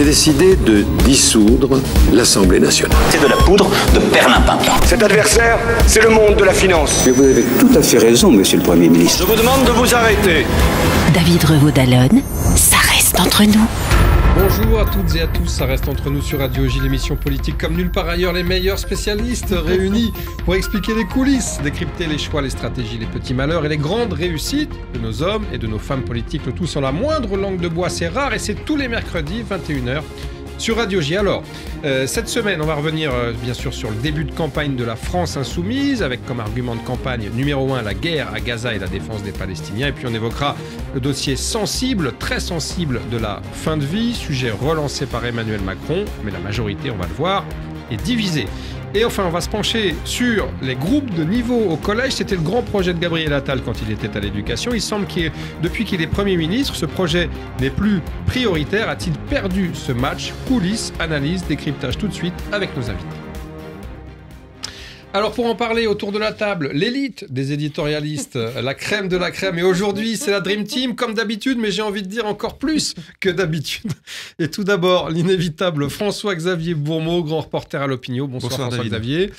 j'ai décidé de dissoudre l'Assemblée nationale. C'est de la poudre de perlimpinpin. Cet adversaire, c'est le monde de la finance. Mais vous avez tout à fait raison, monsieur le Premier ministre. Je vous demande de vous arrêter. David Revaud-Dallon, ça reste entre nous. Bonjour à toutes et à tous, ça reste entre nous sur Radio J, l'émission politique comme nulle part ailleurs, les meilleurs spécialistes réunis pour expliquer les coulisses, décrypter les choix, les stratégies, les petits malheurs et les grandes réussites de nos hommes et de nos femmes politiques, le tout sans la moindre langue de bois, c'est rare et c'est tous les mercredis 21h sur Radio J. Alors, euh, cette semaine, on va revenir euh, bien sûr sur le début de campagne de la France insoumise, avec comme argument de campagne numéro 1 la guerre à Gaza et la défense des Palestiniens. Et puis on évoquera le dossier sensible, très sensible de la fin de vie, sujet relancé par Emmanuel Macron, mais la majorité, on va le voir, est divisée. Et enfin, on va se pencher sur les groupes de niveau au collège. C'était le grand projet de Gabriel Attal quand il était à l'éducation. Il semble que depuis qu'il est Premier ministre, ce projet n'est plus prioritaire. A-t-il perdu ce match Coulisses, analyse, décryptage tout de suite avec nos invités. Alors pour en parler autour de la table, l'élite des éditorialistes, la crème de la crème. Et aujourd'hui, c'est la Dream Team, comme d'habitude, mais j'ai envie de dire encore plus que d'habitude. Et tout d'abord, l'inévitable François-Xavier Bourmeau, grand reporter à l'opinion. Bonsoir, François-Xavier.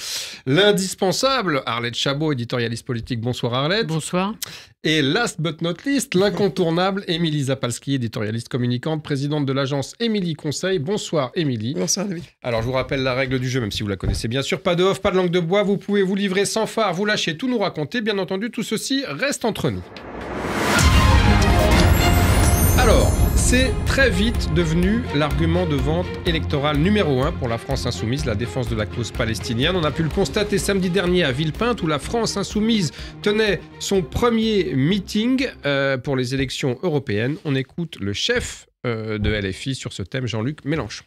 L'indispensable Arlette Chabot, éditorialiste politique. Bonsoir Arlette. Bonsoir. Et last but not least, l'incontournable Émilie Zapalski, éditorialiste communicante, présidente de l'agence Émilie Conseil. Bonsoir Émilie. Bonsoir David. Alors je vous rappelle la règle du jeu, même si vous la connaissez bien sûr. Pas de off, pas de langue de bois, vous pouvez vous livrer sans phare, vous lâcher, tout nous raconter. Bien entendu, tout ceci reste entre nous. Alors, c'est très vite devenu l'argument de vente électorale numéro un pour la France insoumise, la défense de la cause palestinienne. On a pu le constater samedi dernier à Villepinte où la France insoumise tenait son premier meeting euh, pour les élections européennes. On écoute le chef euh, de LFI sur ce thème, Jean-Luc Mélenchon.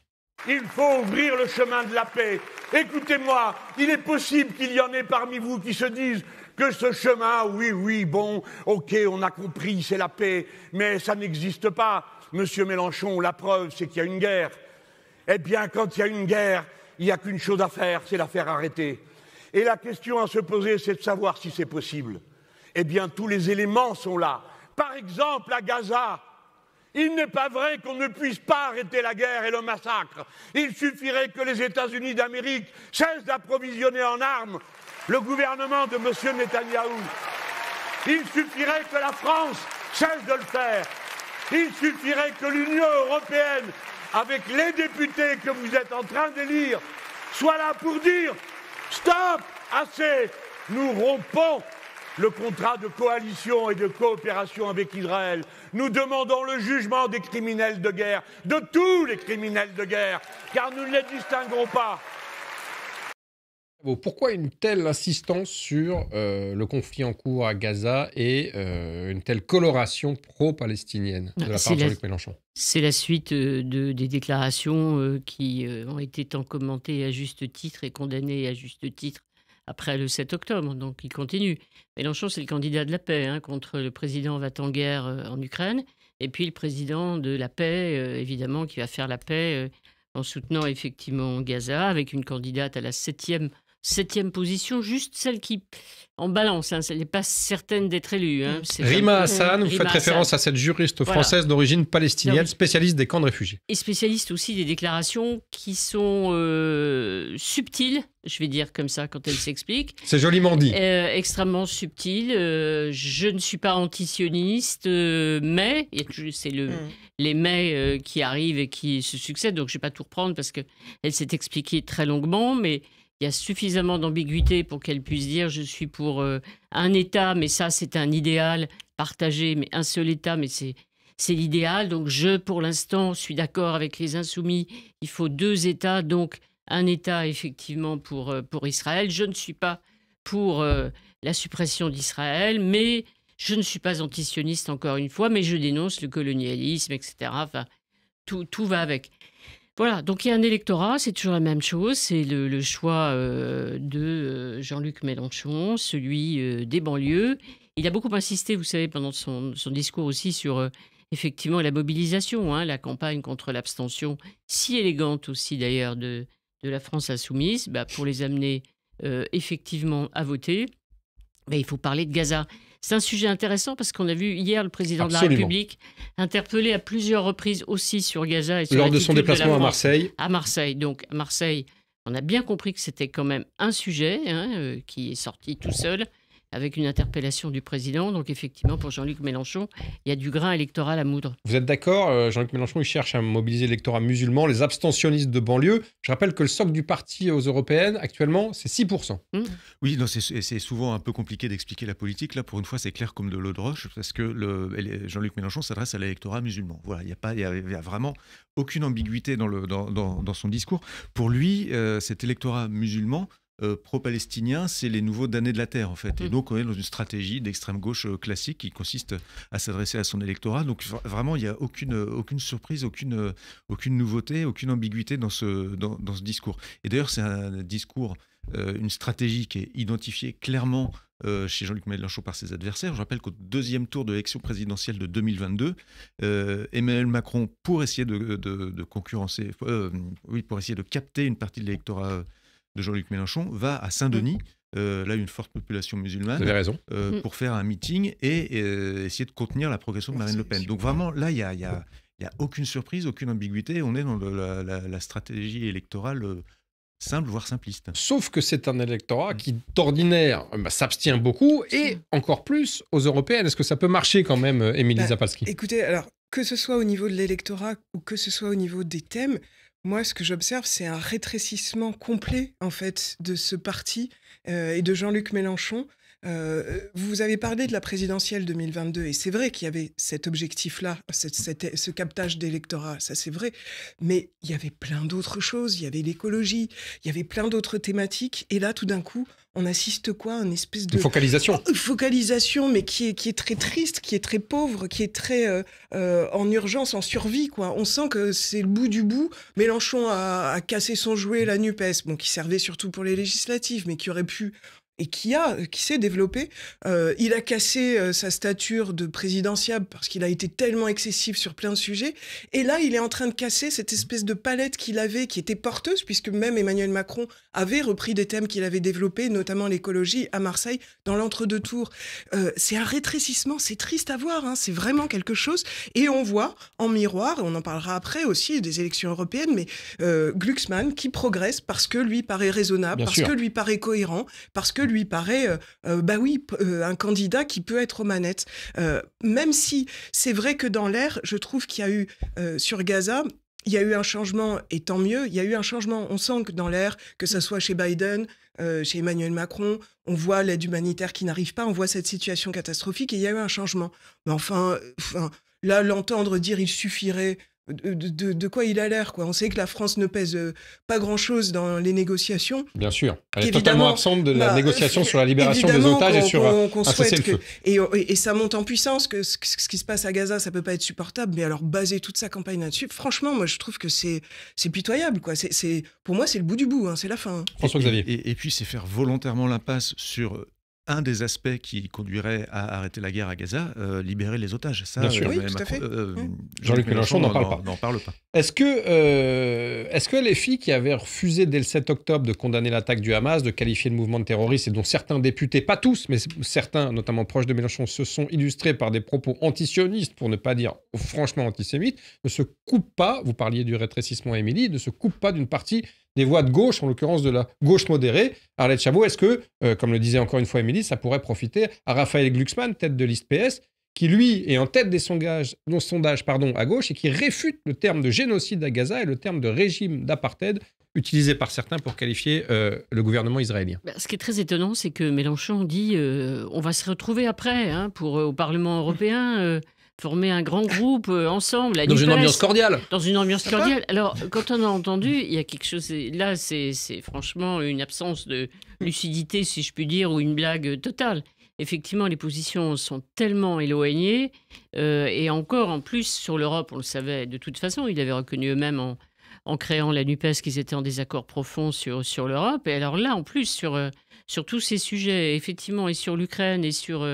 Il faut ouvrir le chemin de la paix. Écoutez-moi, il est possible qu'il y en ait parmi vous qui se disent que ce chemin, oui, oui, bon, ok, on a compris, c'est la paix, mais ça n'existe pas. Monsieur Mélenchon, la preuve, c'est qu'il y a une guerre. Eh bien, quand il y a une guerre, il n'y a qu'une chose à faire, c'est la faire arrêter. Et la question à se poser, c'est de savoir si c'est possible. Eh bien, tous les éléments sont là. Par exemple, à Gaza, il n'est pas vrai qu'on ne puisse pas arrêter la guerre et le massacre. Il suffirait que les États-Unis d'Amérique cessent d'approvisionner en armes le gouvernement de M. Netanyahou. Il suffirait que la France cesse de le faire. Il suffirait que l'Union européenne, avec les députés que vous êtes en train d'élire, soit là pour dire stop, assez, nous rompons le contrat de coalition et de coopération avec Israël. Nous demandons le jugement des criminels de guerre, de tous les criminels de guerre, car nous ne les distinguons pas. Pourquoi une telle insistance sur euh, le conflit en cours à Gaza et euh, une telle coloration pro-palestinienne de la part de jean Mélenchon C'est la suite euh, de, des déclarations qui ont été tant commentées à juste titre et condamnées à juste titre après le 7 octobre, donc il continue. Mélenchon, c'est le candidat de la paix hein, contre le président va en guerre en Ukraine, et puis le président de la paix, évidemment, qui va faire la paix en soutenant effectivement Gaza, avec une candidate à la septième septième position, juste celle qui en balance, hein. elle n'est pas certaine d'être élue. Hein. Rima hein. Hassan, vous faites référence à cette juriste française d'origine palestinienne, spécialiste des camps de réfugiés. Et spécialiste aussi des déclarations qui sont euh, subtiles, je vais dire comme ça quand elle s'explique. C'est joliment dit. Euh, extrêmement subtiles. Euh, je ne suis pas antisioniste, mais, c'est le, mm. les mais qui arrivent et qui se succèdent, donc je ne vais pas tout reprendre parce qu'elle s'est expliquée très longuement, mais il y a suffisamment d'ambiguïté pour qu'elle puisse dire je suis pour euh, un État, mais ça c'est un idéal partagé, mais un seul État, mais c'est c'est l'idéal. Donc je, pour l'instant, suis d'accord avec les insoumis. Il faut deux États, donc un État effectivement pour, euh, pour Israël. Je ne suis pas pour euh, la suppression d'Israël, mais je ne suis pas antisioniste encore une fois, mais je dénonce le colonialisme, etc. Enfin, tout, tout va avec. Voilà, donc il y a un électorat, c'est toujours la même chose, c'est le, choix euh, de euh, Jean-Luc Mélenchon, celui euh, des banlieues. Il a beaucoup insisté, vous savez, pendant son, discours aussi sur effectivement la mobilisation, hein, la campagne contre l'abstention, si élégante aussi d'ailleurs de, la France insoumise, bah, pour les amener effectivement à voter. Mais il faut parler de Gaza. C'est un sujet intéressant parce qu'on a vu hier le président de la République interpellé à plusieurs reprises aussi sur Gaza et sur lors de son déplacement à Marseille. À Marseille, donc à Marseille, on a bien compris que c'était quand même un sujet hein, euh, qui est sorti tout seul avec une interpellation du président. Donc effectivement, pour Jean-Luc Mélenchon, il y a du grain électoral à moudre. Vous êtes d'accord euh, Jean-Luc Mélenchon, il cherche à mobiliser l'électorat musulman, les abstentionnistes de banlieue. Je rappelle que le socle du parti aux européennes, actuellement, c'est 6%. Mmh. Oui, Oui, c'est souvent un peu compliqué d'expliquer la politique. Là, pour une fois, c'est clair comme de l'eau de roche, parce que Jean-Luc Mélenchon s'adresse à l'électorat musulman. Voilà, il n'y a, pas, il y a vraiment aucune ambiguïté dans, son discours. Pour lui, euh, cet électorat musulman, euh, pro palestiniens c'est les nouveaux damnés de la terre, en fait. Et mm. donc, on est dans une stratégie d'extrême gauche euh, classique qui consiste à s'adresser à son électorat. Donc, vraiment, il n'y a aucune, euh, aucune surprise, aucune, aucune nouveauté, aucune ambiguïté dans ce, dans, ce discours. Et d'ailleurs, c'est un discours, une stratégie qui est identifiée clairement chez Jean-Luc Mélenchon par ses adversaires. Je rappelle qu'au deuxième tour de l'élection présidentielle de 2022, Emmanuel Macron, pour essayer de, concurrencer, oui, pour essayer de capter une partie de l'électorat de Jean-Luc Mélenchon va à Saint-Denis. Mm. Euh, là, une forte population musulmane, raison. Euh, mm. pour faire un meeting et, euh, essayer de contenir la progression de Marine Le Pen. Donc vraiment, là, il n'y a, mm. y a, aucune surprise, aucune ambiguïté. On est dans la, stratégie électorale simple, voire simpliste. Sauf que c'est un électorat qui, d'ordinaire, bah, s'abstient beaucoup, et encore plus aux européennes. Est-ce que ça peut marcher quand même, Émilie bah, Zapalski Écoutez, alors, que ce soit au niveau de l'électorat ou que ce soit au niveau des thèmes, moi, ce que j'observe, c'est un rétrécissement complet, en fait, de ce parti euh, et de Jean-Luc Mélenchon. Euh, vous avez parlé de la présidentielle 2022 et c'est vrai qu'il y avait cet objectif-là, ce captage d'électorat, ça c'est vrai, mais il y avait plein d'autres choses, il y avait l'écologie, il y avait plein d'autres thématiques et là tout d'un coup on assiste quoi Une espèce de... focalisation. Focalisation, mais qui est, qui est très triste, qui est très pauvre, qui est très euh, euh, en urgence, en survie. quoi. On sent que c'est le bout du bout. Mélenchon a, cassé son jouet, la NUPES, bon, qui servait surtout pour les législatives, mais qui aurait pu et qui a, euh, qui s'est développé. Euh, il a cassé euh, sa stature de présidentiable parce qu'il a été tellement excessif sur plein de sujets. Et là, il est en train de casser cette espèce de palette qu'il avait, qui était porteuse, puisque même Emmanuel Macron avait repris des thèmes qu'il avait développés, notamment l'écologie à Marseille, dans l'entre-deux-tours. c'est un rétrécissement, c'est triste à voir, hein, c'est vraiment quelque chose. Et on voit en miroir, on en parlera après aussi des élections européennes, mais Glucksmann qui progresse parce que lui paraît raisonnable, parce que lui paraît cohérent, parce que lui paraît, euh, euh, bah oui, euh, un candidat qui peut être aux manettes. même si c'est vrai que dans l'air, je trouve qu'il y a eu sur Gaza il y a eu un changement, et tant mieux, il y a eu un changement. On sent que dans l'air, que ce mm. soit chez Biden, chez Emmanuel Macron, on voit l'aide humanitaire qui n'arrive pas, on voit cette situation catastrophique, et il y a eu un changement. Mais enfin, enfin là, l'entendre dire il suffirait de, quoi il a l'air. Quoi. On sait que la France ne pèse euh, pas grand-chose dans les négociations. Bien sûr. Elle est totalement absente de la bah, négociation sur la libération des otages et sur on, euh, et, et, ça monte en puissance, que ce, qui se passe à Gaza, ça peut pas être supportable, mais alors baser toute sa campagne là-dessus, franchement, moi je trouve que c'est, c'est pitoyable. Quoi. C'est, pour moi, c'est le bout du bout, hein. c'est la fin. François-Xavier. Et, et, puis c'est faire volontairement l'impasse sur euh, un des aspects qui conduirait à arrêter la guerre à Gaza, euh, libérer les otages. Ça, sûr. Jean-Luc Mélenchon n'en parle pas. Est-ce que, euh, est que les filles qui avaient refusé dès le 7 octobre de condamner l'attaque du Hamas, de qualifier le mouvement de terroriste et dont certains députés, pas tous, mais certains, notamment proches de Mélenchon, se sont illustrés par des propos antisionistes, pour ne pas dire franchement antisémites, ne se coupent pas, vous parliez du rétrécissement Émilie, ne se coupent pas d'une partie des voix de gauche, en l'occurrence de la gauche modérée. Arlette Chabot, est-ce que, euh, comme le disait encore une fois Émilie, ça pourrait profiter à Raphaël Glucksmann, tête de liste PS, qui lui est en tête des sondages, non, pardon, à gauche et qui réfute le terme de génocide à Gaza et le terme de régime d'apartheid utilisé par certains pour qualifier euh, le gouvernement israélien. Bah, ce qui est très étonnant, c'est que Mélenchon dit euh, on va se retrouver après hein, pour, au Parlement européen former un grand groupe euh, ensemble. dans une ambiance cordiale. Dans une ambiance cordiale. Alors, quand on a entendu, il y a quelque chose. Là, c'est franchement une absence de lucidité, si je puis dire, ou une blague totale. Effectivement, les positions sont tellement éloignées. Euh, et encore, en plus, sur l'Europe, on le savait de toute façon. Ils l'avaient reconnu eux-mêmes en, créant la NUPES qu'ils étaient en désaccord profond sur, sur l'Europe. Et alors là, en plus, sur, euh, sur tous ces sujets, effectivement, et sur l'Ukraine et sur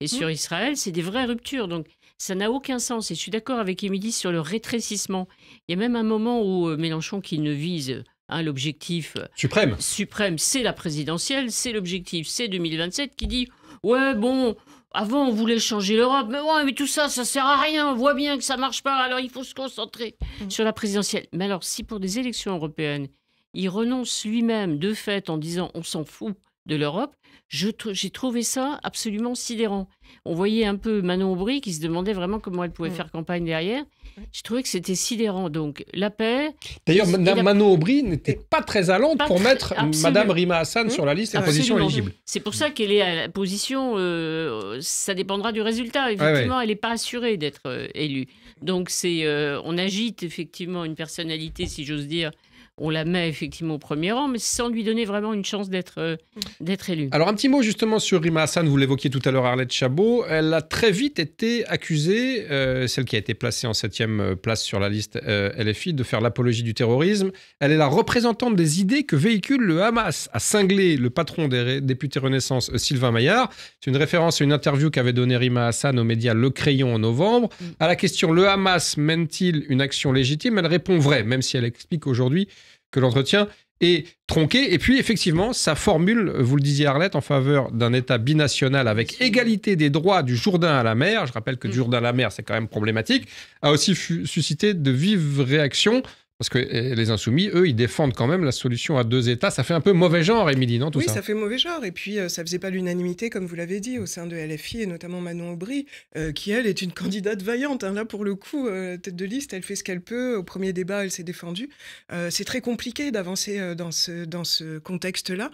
et sur mmh. Israël, c'est des vraies ruptures. Donc ça n'a aucun sens. Et je suis d'accord avec Émilie sur le rétrécissement. Il y a même un moment où euh, Mélenchon, qui ne vise hein, l'objectif euh, suprême, suprême c'est la présidentielle, c'est l'objectif, c'est 2027, qui dit Ouais, bon, avant, on voulait changer l'Europe, mais ouais, mais tout ça, ça sert à rien. On voit bien que ça marche pas, alors il faut se concentrer mmh. sur la présidentielle. Mais alors, si pour des élections européennes, il renonce lui-même de fait en disant on s'en fout, de l'Europe, j'ai trouvé ça absolument sidérant. On voyait un peu Manon Aubry qui se demandait vraiment comment elle pouvait mm. faire campagne derrière. J'ai trouvé que c'était sidérant. Donc, la paix. D'ailleurs, Madame Manon Aubry n'était pas très allante pour mettre Madame Rima Hassan mm. sur la liste des position éligibles. C'est pour ça qu'elle est à la position. Euh, ça dépendra du résultat. Effectivement, elle n'est pas assurée d'être euh, élue. Donc, c'est, euh, on agite effectivement une personnalité, si j'ose dire, on la met effectivement au premier rang, mais sans lui donner vraiment une chance d'être euh, élue. Alors un petit mot justement sur Rima Hassan, vous l'évoquiez tout à l'heure Arlette Chabot, elle a très vite été accusée, euh, celle qui a été placée en septième euh, place sur la liste LFI, de faire l'apologie du terrorisme. Elle est la représentante des idées que véhicule le Hamas, a cinglé le patron des députés Renaissance Sylvain Maillard. C'est une référence à une interview qu'avait donnée Rima Hassan aux médias Le Crayon en novembre. Mm. À la question le Hamas mène-t-il une action légitime Elle répond vrai, même si elle explique aujourd'hui que l'entretien est tronqué. Et puis, effectivement, sa formule, vous le disiez Arlette, en faveur d'un État binational avec égalité des droits du Jourdain à la mer, je rappelle que du mm. Jourdain à la mer, c'est quand même problématique, a aussi suscité de vives réactions parce que euh, les insoumis, eux, ils défendent quand même la solution à deux États. Ça fait un peu mauvais genre, Émilie, non tout Oui, ça, fait mauvais genre. Et puis, ça euh, ça faisait pas l'unanimité, comme vous l'avez dit, au sein de LFI, et notamment Manon Aubry, euh, qui, elle, est une candidate vaillante. Hein. Là, pour le coup, tête de liste, elle fait ce qu'elle peut. Au premier débat, elle s'est défendue. C'est très compliqué d'avancer dans ce, dans ce contexte-là.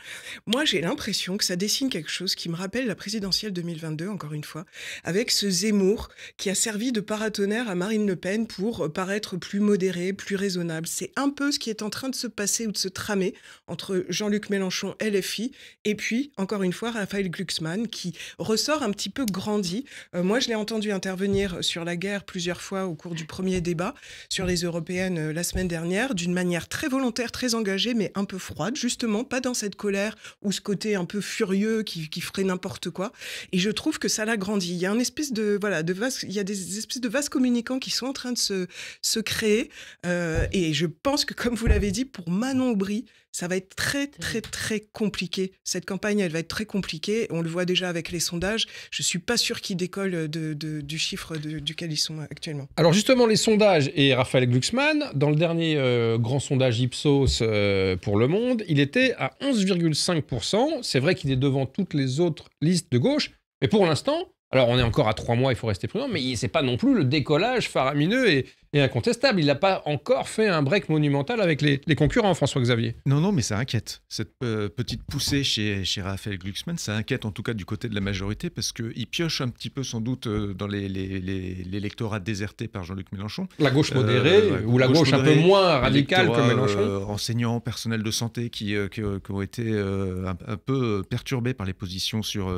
Moi, j'ai l'impression que ça dessine quelque chose qui me rappelle la présidentielle 2022, encore une fois, avec ce Zemmour qui a servi de paratonnerre à Marine Le Pen pour paraître plus modéré, plus raisonnable c'est un peu ce qui est en train de se passer ou de se tramer entre Jean-Luc Mélenchon, LFI, et puis, encore une fois, Raphaël Glucksmann, qui ressort un petit peu grandi. Euh, moi, je l'ai entendu intervenir sur la guerre plusieurs fois au cours du premier débat sur les européennes euh, la semaine dernière, d'une manière très volontaire, très engagée, mais un peu froide, justement, pas dans cette colère ou ce côté un peu furieux qui, ferait n'importe quoi. Et je trouve que ça l'a grandi. Il y a une espèce de, voilà, de vaste, il y a des espèces de vases communicants qui sont en train de se, se créer. Euh, et je pense que, comme vous l'avez dit, pour Manon Aubry, ça va être très, très, très compliqué. Cette campagne, elle va être très compliquée. On le voit déjà avec les sondages. Je ne suis pas sûr qu'ils décollent du chiffre duquel ils sont actuellement. Alors, justement, les sondages et Raphaël Glucksmann, dans le dernier euh, grand sondage Ipsos euh, pour Le Monde, il était à 11,5%. C'est vrai qu'il est devant toutes les autres listes de gauche. Mais pour l'instant, alors, on est encore à trois mois, il faut rester prudent, mais c'est pas non plus le décollage faramineux et, incontestable. Il n'a pas encore fait un break monumental avec les, concurrents, François-Xavier. Non, non, mais ça inquiète. Cette euh, petite poussée chez, Raphaël Glucksmann, ça inquiète en tout cas du côté de la majorité parce qu'il pioche un petit peu sans doute euh, dans l'électorat déserté par Jean-Luc Mélenchon. La gauche modérée euh, ou la gauche, un peu moins radicale que Mélenchon. enseignants, personnels de santé qui, ont été un, peu perturbés par les positions sur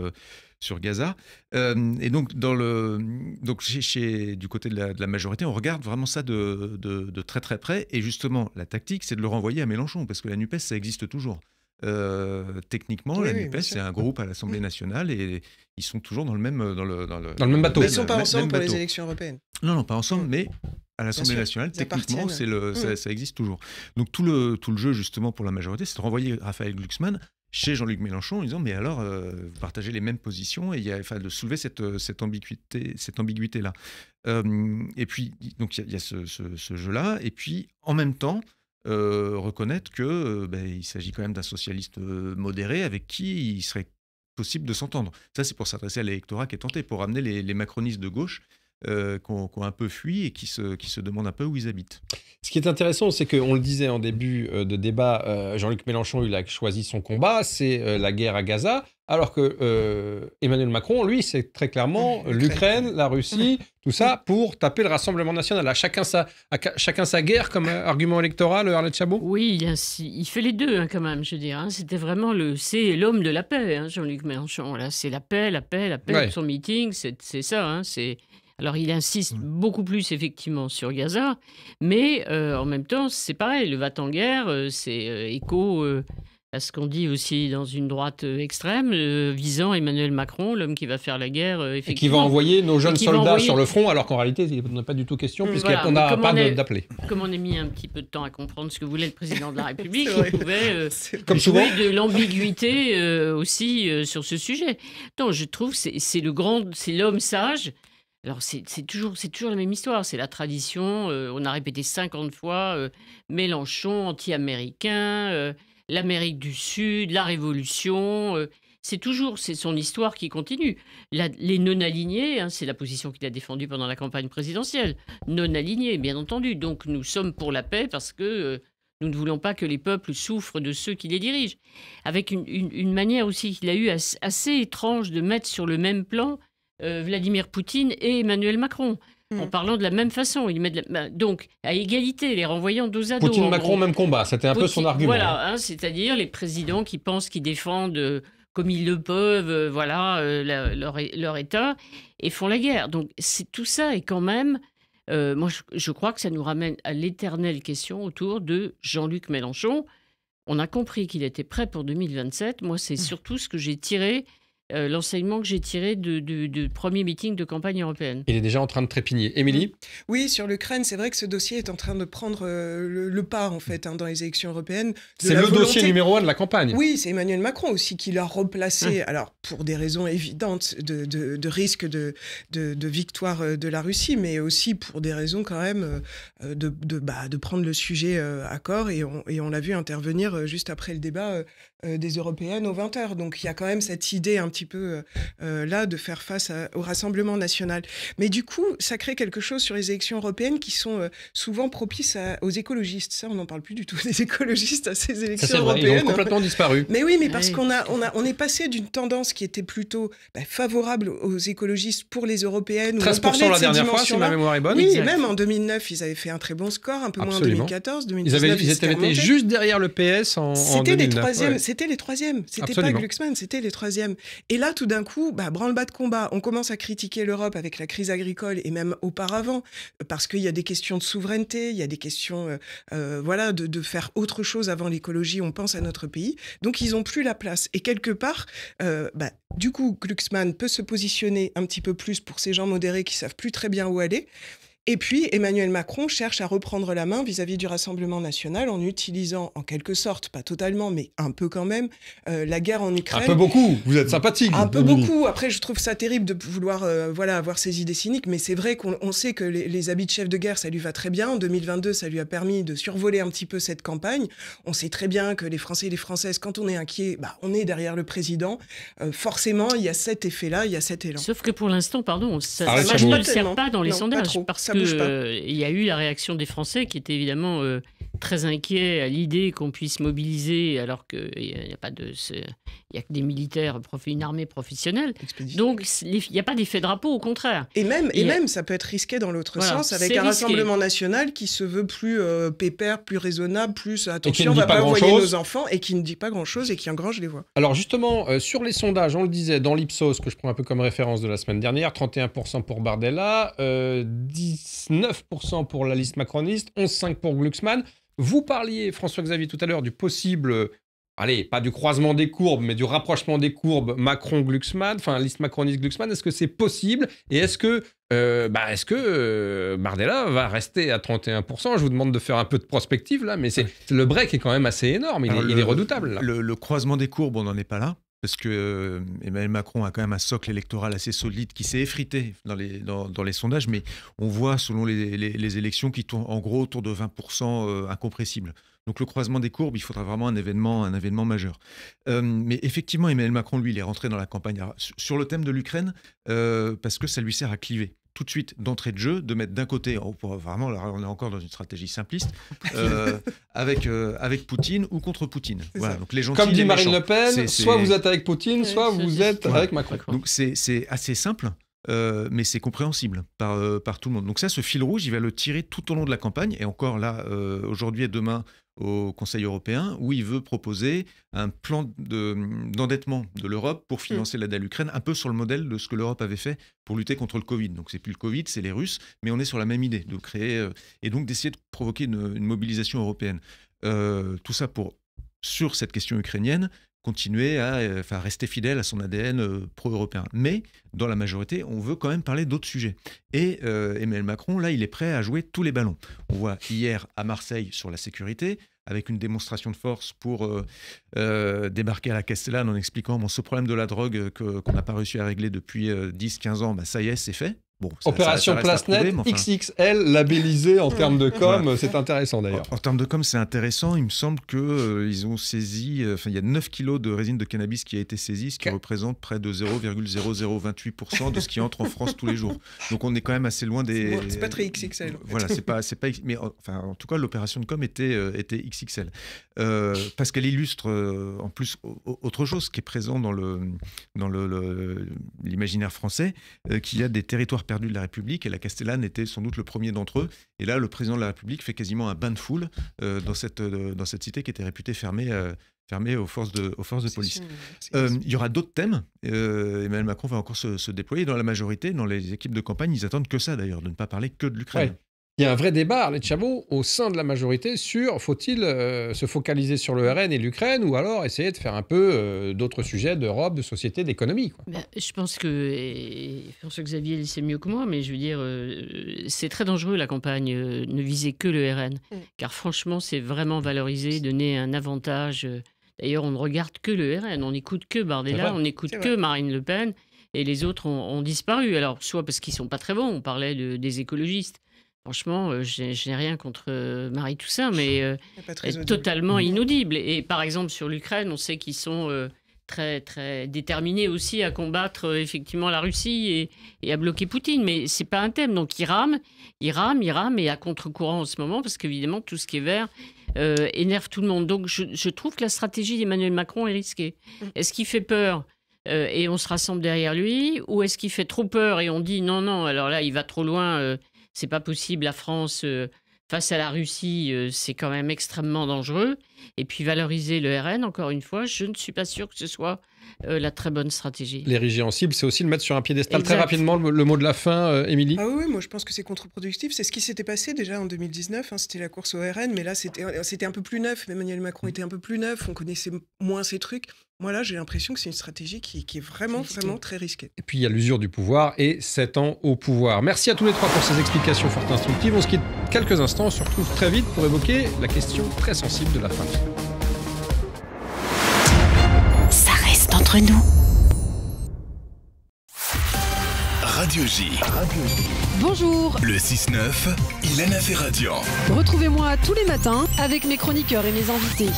sur Gaza. Euh, et donc, chez, du côté de la, majorité, on regarde vraiment ça de, très très près. Et justement, la tactique, c'est de le renvoyer à Mélenchon, parce que la NUPES, ça existe toujours. Euh, techniquement, la NUPES, c'est un groupe à mm. l'Assemblée nationale et ils sont toujours dans le même, bateau. ils ne sont pas ensemble pour les élections européennes. Non, non, pas ensemble, mm. mais à l'Assemblée nationale, techniquement, c'est le, mm. ça, existe toujours. Donc tout le, tout le jeu, justement, pour la majorité, c'est de renvoyer Raphaël Glucksmann chez Jean-Luc Mélenchon ils disant mais alors euh, vous partagez les mêmes positions et il y a enfin de soulever cette, euh, ambiguïté cette ambiguïté là euh, et puis donc il y, a, ce, jeu là et puis en même temps reconnaître que ben, il s'agit quand même d'un socialiste modéré avec qui il serait possible de s'entendre ça c'est pour s'adresser à l'électorat qui est tenté pour amener les macronistes de gauche qu'on euh, qui un peu fui et qui se, qui se demandent un peu où ils habitent. Ce qui est intéressant, c'est qu'on le disait en début euh, de débat, euh, Jean-Luc Mélenchon, il a choisi son combat, c'est la guerre à Gaza, alors que Emmanuel Macron, lui, c'est très clairement l'Ukraine, la Russie, tout ça, pour taper le Rassemblement national. À chacun sa, chacun sa guerre comme argument électoral, Arlette Chabot Oui, il, fait les deux, hein, quand même, je veux dire. Hein. C'était vraiment le... C'est l'homme de la paix, hein, Jean-Luc Mélenchon. Là, c'est la paix, la paix, la paix, son meeting, c'est ça. c'est... Alors il insiste mmh. beaucoup plus effectivement sur Gaza, mais euh, en même temps c'est pareil, le va-t-en-guerre, euh, c'est euh, écho à ce qu'on dit aussi dans une droite extrême, visant Emmanuel Macron, l'homme qui va faire la guerre. Et qui va envoyer nos jeunes soldats sur le front, alors qu'en réalité il n'en a pas du tout question, mmh, puisqu'on n'a pas d'appeler. Comme on a mis un petit peu de temps à comprendre ce que voulait le président de la République, on pouvait Comme souvent. de l'ambiguïté aussi sur ce sujet. Non, je trouve c'est le grand, c'est l'homme sage alors c'est toujours, toujours la même histoire, c'est la tradition, euh, on a répété 50 fois euh, Mélenchon, anti-américain, euh, l'Amérique du Sud, la Révolution, c'est toujours c'est son histoire qui continue. les non-alignés, hein, c'est la position qu'il a défendue pendant la campagne présidentielle, non-alignés bien entendu, donc nous sommes pour la paix parce que... nous ne voulons pas que les peuples souffrent de ceux qui les dirigent. Avec une, une manière aussi qu'il a eu assez étrange de mettre sur le même plan euh, Vladimir Poutine et Emmanuel Macron. En hmm. parlant de la même façon, bah, donc à égalité, les renvoyant dos à dos. Poutine Macron, même combat, c'était un peu son argument. Voilà, hein. Hein, c'est-à-dire les présidents qui pensent qu'ils défendent euh, comme ils le peuvent, euh, voilà leur, État et font la guerre. Donc c'est tout ça est quand même moi, je, crois que ça nous ramène à l'éternelle question autour de Jean-Luc Mélenchon. On a compris qu'il était prêt pour 2027. Moi, c'est hmm. surtout ce que j'ai tiré euh, l'enseignement que j'ai tiré du de, premier meeting de campagne européenne. Il est déjà en train de trépigner. Émilie mm. Oui, sur l'Ukraine, c'est vrai que ce dossier est en train de prendre euh, le, pas, en fait, hein, dans les élections européennes. C'est le dossier numéro un de la campagne. Oui, c'est Emmanuel Macron aussi qui l'a replacé, mm. alors pour des raisons évidentes de, risque de, victoire euh, de la Russie, mais aussi pour des raisons quand même de, bah, de prendre le sujet à corps. Et on, et on l'a vu intervenir juste après le débat euh, des européennes aux 20h. Donc il y a quand même cette idée un petit peu euh, euh, là de faire face au Rassemblement national. Mais du coup, ça crée quelque chose sur les élections européennes qui sont souvent propices aux écologistes. Ça, on n'en parle plus du tout des écologistes à ces élections européennes. Ils ont complètement disparu. Mais oui, mais parce qu'on a, on a, on est passé d'une tendance qui était plutôt bah, favorable aux écologistes pour les européennes. 13% la dernière fois, si ma mémoire est bonne. Oui, même en 2009, ils avaient fait un très bon score, un peu moins en 2014. 2019, ils avaient, été étaient juste derrière le PS en. C'était des troisièmes c'était les troisièmes. C'était pas Glucksmann, c'était les troisièmes. Et là, tout d'un coup, bah, branle-bas de combat. On commence à critiquer l'Europe avec la crise agricole et même auparavant, parce qu'il y a des questions de souveraineté, il y a des questions euh, euh, voilà, de, faire autre chose avant l'écologie. On pense à notre pays. Donc, ils n'ont plus la place. Et quelque part, euh, bah, du coup, Glucksmann peut se positionner un petit peu plus pour ces gens modérés qui savent plus très bien où aller. Et puis, Emmanuel Macron cherche à reprendre la main vis-à-vis du Rassemblement national en utilisant, en quelque sorte, pas totalement, mais un peu quand même, euh, la guerre en Ukraine. Un peu beaucoup, vous êtes sympathique. Un peu beaucoup. Après, je trouve ça terrible de vouloir euh, voilà, avoir ces idées cyniques, mais c'est vrai qu'on sait que les, habits de chef de guerre, ça lui va très bien. En 2022, ça lui a permis de survoler un petit peu cette campagne. On sait très bien que les Français et les Françaises, quand on est inquiet, bah, on est derrière le président. Euh, forcément, il y a cet effet-là, il y a cet élan. Sauf que pour l'instant, pardon, ça ne marche pas, pas dans les sondages. Euh, il y a eu la réaction des Français qui étaient évidemment euh, très inquiets à l'idée qu'on puisse mobiliser alors qu'il euh, n'y a, pas de il n'y a que des militaires, une armée professionnelle. Donc, il n'y a pas d'effet drapeau, au contraire. Et même, et, même ça peut être risqué dans l'autre sens, avec un Rassemblement national qui se veut plus euh, pépère, plus raisonnable, plus euh, attention, on va pas, envoyer nos enfants, et qui ne dit pas grand-chose et qui engrange les voix. Alors justement, euh, sur les sondages, on le disait, dans l'Ipsos, que je prends un peu comme référence de la semaine dernière, 31% pour Bardella, 19% pour la liste macroniste, 11,5% pour Glucksmann. Vous parliez, François-Xavier, tout à l'heure, du possible allez, pas du croisement des courbes, mais du rapprochement des courbes Macron-Glucksmann, enfin liste macroniste-Glucksmann, est-ce que c'est possible Et est-ce que, euh, bah, est-ce que euh, va rester à 31% Je vous demande de faire un peu de prospective là, mais c'est le break est quand même assez énorme, il, est, redoutable. Le, croisement des courbes, on n'en est pas là parce que euh, Emmanuel Macron a quand même un socle électoral assez solide qui s'est effrité dans les, sondages, mais on voit selon les, élections qui tournent en gros autour de 20% incompressible. Donc le croisement des courbes, il faudra vraiment un événement, un événement majeur. Euh, mais effectivement, Emmanuel Macron, lui, il est rentré dans la campagne sur le thème de l'Ukraine euh, parce que ça lui sert à cliver tout de suite d'entrée de jeu, de mettre d'un côté, on vraiment, on est encore dans une stratégie simpliste, euh, avec, avec Poutine ou contre Poutine. Voilà, donc les Comme dit Marine Le Pen, soit vous êtes avec Poutine, soit vous êtes avec Macron. Donc c'est assez simple, euh, mais c'est compréhensible par, euh, par tout le monde. Donc ça, ce fil rouge, il va le tirer tout au long de la campagne, et encore là, euh, aujourd'hui et demain, au Conseil européen, où il veut proposer un plan d'endettement de, l'Europe pour mm. financer l'aide à l'Ukraine, un peu sur le modèle de ce que l'Europe avait fait pour lutter contre le Covid. Donc c'est plus le Covid, c'est les Russes, mais on est sur la même idée, de créer, et donc d'essayer de provoquer une, une mobilisation européenne. tout ça pour sur cette question ukrainienne, continuer à, euh, enfin, rester fidèle à son ADN euh, pro-européen. Mais dans la majorité, on veut quand même parler d'autres sujets. Et euh, Emmanuel Macron, là, il est prêt à jouer tous les ballons. On voit hier à Marseille sur la sécurité, avec une démonstration de force pour débarquer à la Castellane en expliquant bon, ce problème de la drogue qu'on n'a pas réussi à régler depuis 10-15 ans, bah, ça y est, c'est fait. Opération PlaceNet, XXL, labellisée en termes de com, c'est intéressant d'ailleurs. En, termes de com, c'est intéressant. Il me semble qu'ils euh, ils ont saisi, euh, enfin, il y a 9 kilos de résine de cannabis qui a été saisie, ce qui représente près de 0,0028% de ce qui entre en France tous les jours. Donc on est quand même assez loin des. C'est pas très XXL. Euh, voilà, c'est pas, pas. Mais enfin, en tout cas, l'opération de com était, était XXL. parce qu'elle illustre en plus autre chose qui est présent dans l'imaginaire le, dans le, l'imaginaire français, qu'il y a des territoires de la République, et la Castellane était sans doute le premier d'entre eux. Et là, le président de la République fait quasiment un bain de foule euh, dans, cette, euh, dans cette cité qui était réputée fermée. Euh, fermée aux forces de, aux forces de police. il y aura d'autres thèmes. Emmanuel Macron va encore se, déployer dans la majorité, dans les équipes de campagne. Ils attendent que ça d'ailleurs, de ne pas parler que de l'Ukraine il y a un vrai débat, les Chabot, au sein de la majorité sur faut-il euh, se focaliser sur le RN et l'Ukraine ou alors essayer de faire un peu euh, d'autres sujets d'Europe, de société, d'économie. Ben, je pense que xavier le sait mieux que moi, mais je veux dire, euh, c'est très dangereux la campagne, ne viser que le RN, mm. car franchement, c'est vraiment valoriser, donner un avantage. D'ailleurs, on ne regarde que le RN, on n'écoute que Bardella, on n'écoute que Marine Le Pen, et les autres ont, disparu. Alors, soit parce qu'ils ne sont pas très bons, on parlait des écologistes Franchement, euh, je n'ai rien contre euh, Marie Toussaint, mais euh, est totalement mm. inaudible. Et par exemple, sur l'Ukraine, on sait qu'ils sont très, très déterminés aussi à combattre effectivement la Russie et, à bloquer Poutine. Mais ce n'est pas un thème. Donc ils rament, ils rament, ils rament, et à contre-courant en ce moment, parce qu'évidemment, tout ce qui est vert énerve tout le monde. Donc je, trouve que la stratégie d'Emmanuel Macron est risquée. Mm. Est-ce qu'il fait peur et on se rassemble derrière lui Ou est-ce qu'il fait trop peur et on dit non, non, alors là, il va trop loin, c'est pas possible. La France euh, face à la Russie, euh, c'est quand même extrêmement dangereux. Et puis valoriser le RN, encore une fois, je ne suis pas sûr que ce soit euh, la très bonne stratégie. L'ériger en cible, c'est aussi le mettre sur un piédestal. Très rapidement, le, mot de la fin, euh, Émilie. ah oui, moi je pense que c'est contre-productif. C'est ce qui s'était passé déjà en 2019. Hein, c'était la course au RN, mais là euh, c'était un peu plus neuf. Emmanuel Macron était un peu plus neuf. On connaissait moins ces trucs. Moi, là, j'ai l'impression que c'est une stratégie qui, est vraiment, vraiment très risquée. Et puis, il y a l'usure du pouvoir et 7 ans au pouvoir. Merci à tous les trois pour ces explications fort instructives. On se quitte quelques instants. On se retrouve très vite pour évoquer la question très sensible de la fin Radio J. Bonjour. Le 6-9, fait radio. Retrouvez-moi tous les matins avec mes chroniqueurs et mes invités.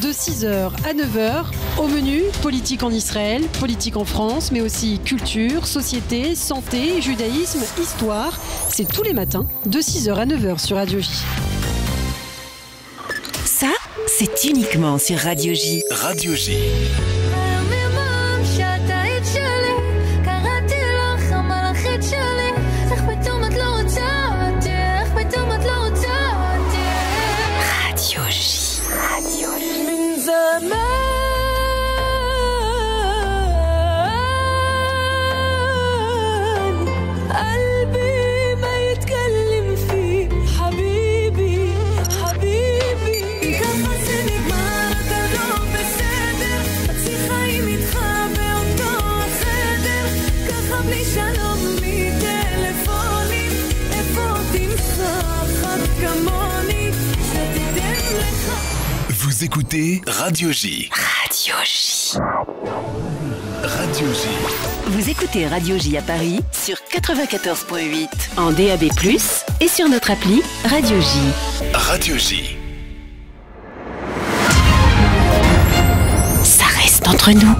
De 6h à 9h, au menu, politique en Israël, politique en France, mais aussi culture, société, santé, judaïsme, histoire. C'est tous les matins, de 6h à 9h sur Radio J. Ça, c'est uniquement sur Radio J. Radio J. Vous écoutez Radio J. Radio J. Radio J. Vous écoutez Radio J à Paris sur 94.8 en DAB+ et sur notre appli Radio J. Radio J. Ça reste entre nous.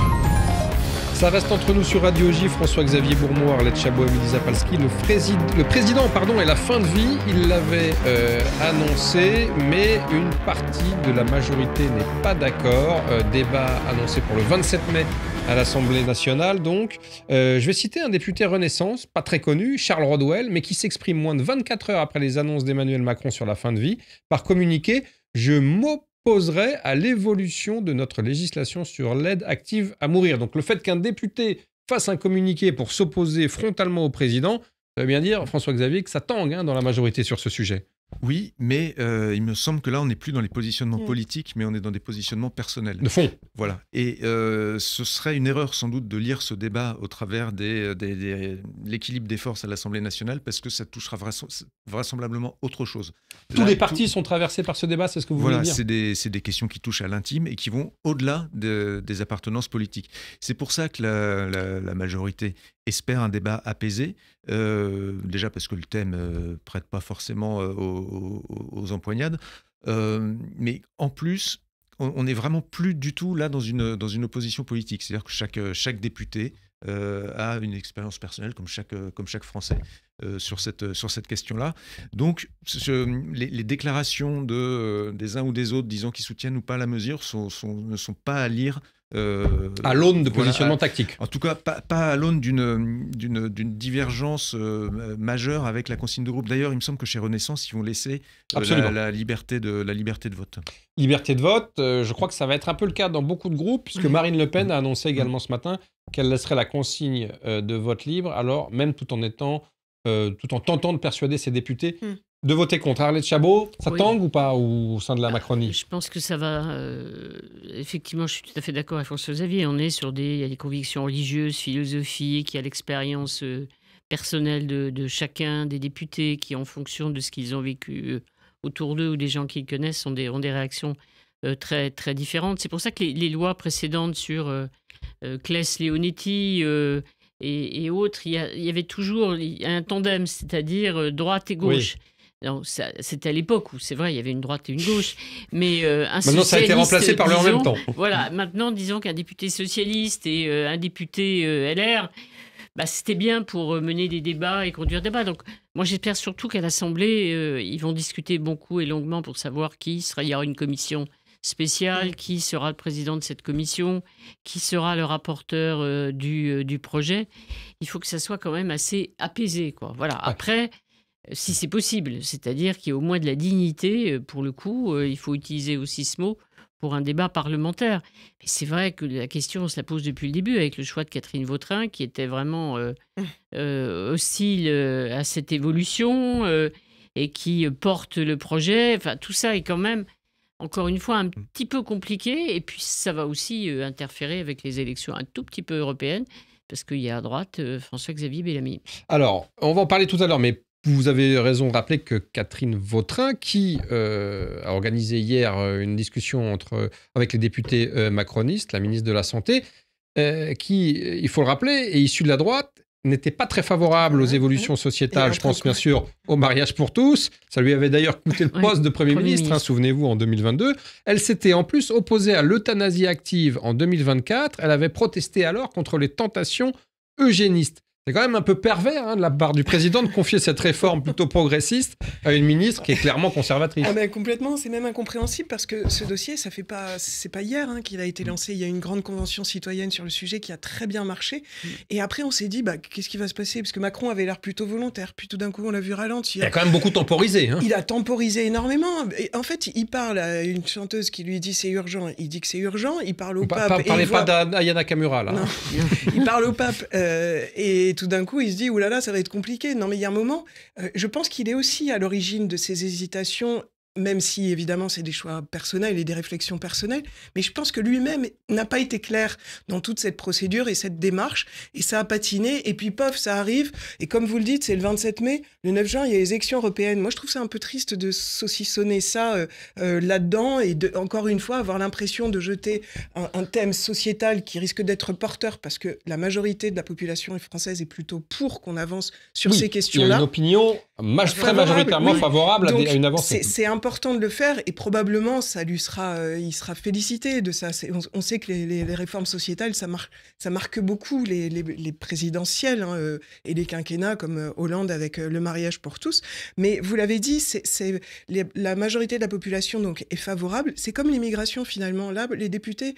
Ça reste entre nous sur Radio J. François-Xavier Bourmoire, Arlette Chabot et Zapalski. Le, président, le président pardon, est la fin de vie. Il l'avait euh, annoncé, mais une partie de la majorité n'est pas d'accord. Euh, débat annoncé pour le 27 mai à l'Assemblée nationale. Donc, euh, je vais citer un député Renaissance, pas très connu, Charles Rodwell, mais qui s'exprime moins de 24 heures après les annonces d'Emmanuel Macron sur la fin de vie, par communiqué. Je m'oppose poserait à l'évolution de notre législation sur l'aide active à mourir. Donc le fait qu'un député fasse un communiqué pour s'opposer frontalement au président, ça veut bien dire, François-Xavier, que ça tangue hein, dans la majorité sur ce sujet. Oui, mais euh, il me semble que là, on n'est plus dans les positionnements mm. politiques, mais on est dans des positionnements personnels. De fond. Voilà. Et euh, ce serait une erreur, sans doute, de lire ce débat au travers de euh, l'équilibre des forces à l'Assemblée nationale, parce que ça touchera vraisemblablement autre chose. Tous les partis sont traversés par ce débat, c'est ce que vous voulez dire Voilà, c'est des, questions qui touchent à l'intime et qui vont au-delà des appartenances politiques. C'est pour ça que la majorité espère un débat apaisé. Euh, déjà parce que le thème ne euh, prête pas forcément euh, aux, empoignades. mais en plus, on n'est vraiment plus du tout là dans une, dans une opposition politique. C'est-à-dire que chaque, chaque député a une expérience personnelle, comme chaque, comme chaque Français, sur cette, sur cette question-là. Donc, les, déclarations de, des uns ou des autres disant qu'ils soutiennent ou pas la mesure ne sont pas à lire euh, à l'aune de positionnement tactique. En tout cas, pas, à l'aune d'une divergence euh, majeure avec la consigne de groupe. D'ailleurs, il me semble que chez Renaissance, ils vont laisser euh, la, liberté de, la liberté de vote. Liberté de vote, je crois que ça va être un peu le cas dans beaucoup de groupes, puisque Marine Le Pen a annoncé également ce matin qu'elle laisserait la consigne de vote libre, alors même tout en étant... tout en tentant de persuader ses députés hmm de voter contre Arlette Chabot, ça tangue ou pas au, sein de la ah, Macronie Je pense que ça va. Euh, effectivement, je suis tout à fait d'accord avec François Xavier. On est sur des, il y a des convictions religieuses, philosophiques, il y a l'expérience euh, personnelle de, chacun des députés qui, en fonction de ce qu'ils ont vécu euh, autour d'eux ou des gens qu'ils connaissent, ont des, ont des réactions très, très différentes. C'est pour ça que les, lois précédentes sur Claes Leonetti. Et, autres, il y, avait toujours un tandem, c'est-à-dire droite et gauche. C'était à l'époque où, c'est vrai, il y avait une droite et une gauche. Mais euh, Maintenant, ça a été remplacé par le en même temps. Voilà, maintenant, disons qu'un député socialiste et euh, un député euh, LR, bah, c'était bien pour mener des débats et conduire des débats. Donc, moi, j'espère surtout qu'à l'Assemblée, ils vont discuter beaucoup et longuement pour savoir qui sera. Il y aura une commission spéciale, qui sera le président de cette commission, qui sera le rapporteur du, projet. Il faut que ça soit quand même assez apaisé. Quoi. Voilà. Après, si c'est possible. C'est-à-dire qu'il y ait au moins de la dignité. Euh, pour le coup, euh, il faut utiliser aussi ce mot pour un débat parlementaire. Mais c'est vrai que la question, on se la pose depuis le début, avec le choix de Catherine Vautrin, qui était vraiment euh, hostile à cette évolution et qui porte le projet. Enfin, tout ça est quand même, encore une fois, un mm. petit peu compliqué. Et puis, ça va aussi interférer avec les élections un tout petit peu européennes parce qu'il y a à droite François-Xavier Bellamy. Alors, on va en parler tout à l'heure, mais vous avez raison de rappeler que Catherine Vautrin, qui euh, a organisé hier euh, une discussion entre, avec les députés euh, macronistes, la ministre de la Santé, qui, il faut le rappeler, est issue de la droite, n'était pas très favorable aux évolutions sociétales. Je pense bien sûr au mariage pour tous. Ça lui avait d'ailleurs coûté le poste de Premier, hein, ministre, souvenez-vous, en 2022. Elle s'était en plus opposée à l'euthanasie active en 2024. Elle avait protesté alors contre les tentations eugénistes. C'est quand même un peu pervers hein, de la part du président de confier cette réforme plutôt progressiste à une ministre qui est clairement conservatrice. Ah ben, complètement, c'est même incompréhensible parce que ce dossier, ça fait pas, c'est pas hier hein, qu'il a été lancé. Il y a une grande convention citoyenne sur le sujet qui a très bien marché. Et après, on s'est dit, bah, qu'est-ce qui va se passer Parce que Macron avait l'air plutôt volontaire, puis tout d'un coup, on l'a vu ralentir. Il a quand même beaucoup temporisé. Hein. Il a temporisé énormément. Et en fait, il parle à une chanteuse qui lui dit c'est urgent. Il dit que c'est urgent. Il parle au pape. Pa parlez pas d'Ayana Kamura là. il parle au pape euh, et et tout d'un coup, il se dit, là, ça va être compliqué. Non, mais il y a un moment, euh, je pense qu'il est aussi à l'origine de ces hésitations même si évidemment c'est des choix personnels et des réflexions personnelles, mais je pense que lui-même n'a pas été clair dans toute cette procédure et cette démarche, et ça a patiné, et puis pof, ça arrive, et comme vous le dites, c'est le 27 mai, le 9 juin, il y a les élections européennes. Moi, je trouve ça un peu triste de saucissonner ça euh, euh, là-dedans, et de, encore une fois, avoir l'impression de jeter un, thème sociétal qui risque d'être porteur, parce que la majorité de la population française est plutôt pour qu'on avance sur ces questions-là. Il y a une opinion très majoritairement favorable à, une avancée. C'est important de le faire et probablement ça lui sera, euh, il sera félicité de ça. On, sait que les, réformes sociétales, ça, ça marque beaucoup les, les présidentielles hein, euh, et les quinquennats comme euh, Hollande avec le mariage pour tous. Mais vous l'avez dit, c'est la majorité de la population donc est favorable. C'est comme l'immigration finalement. Là, les députés,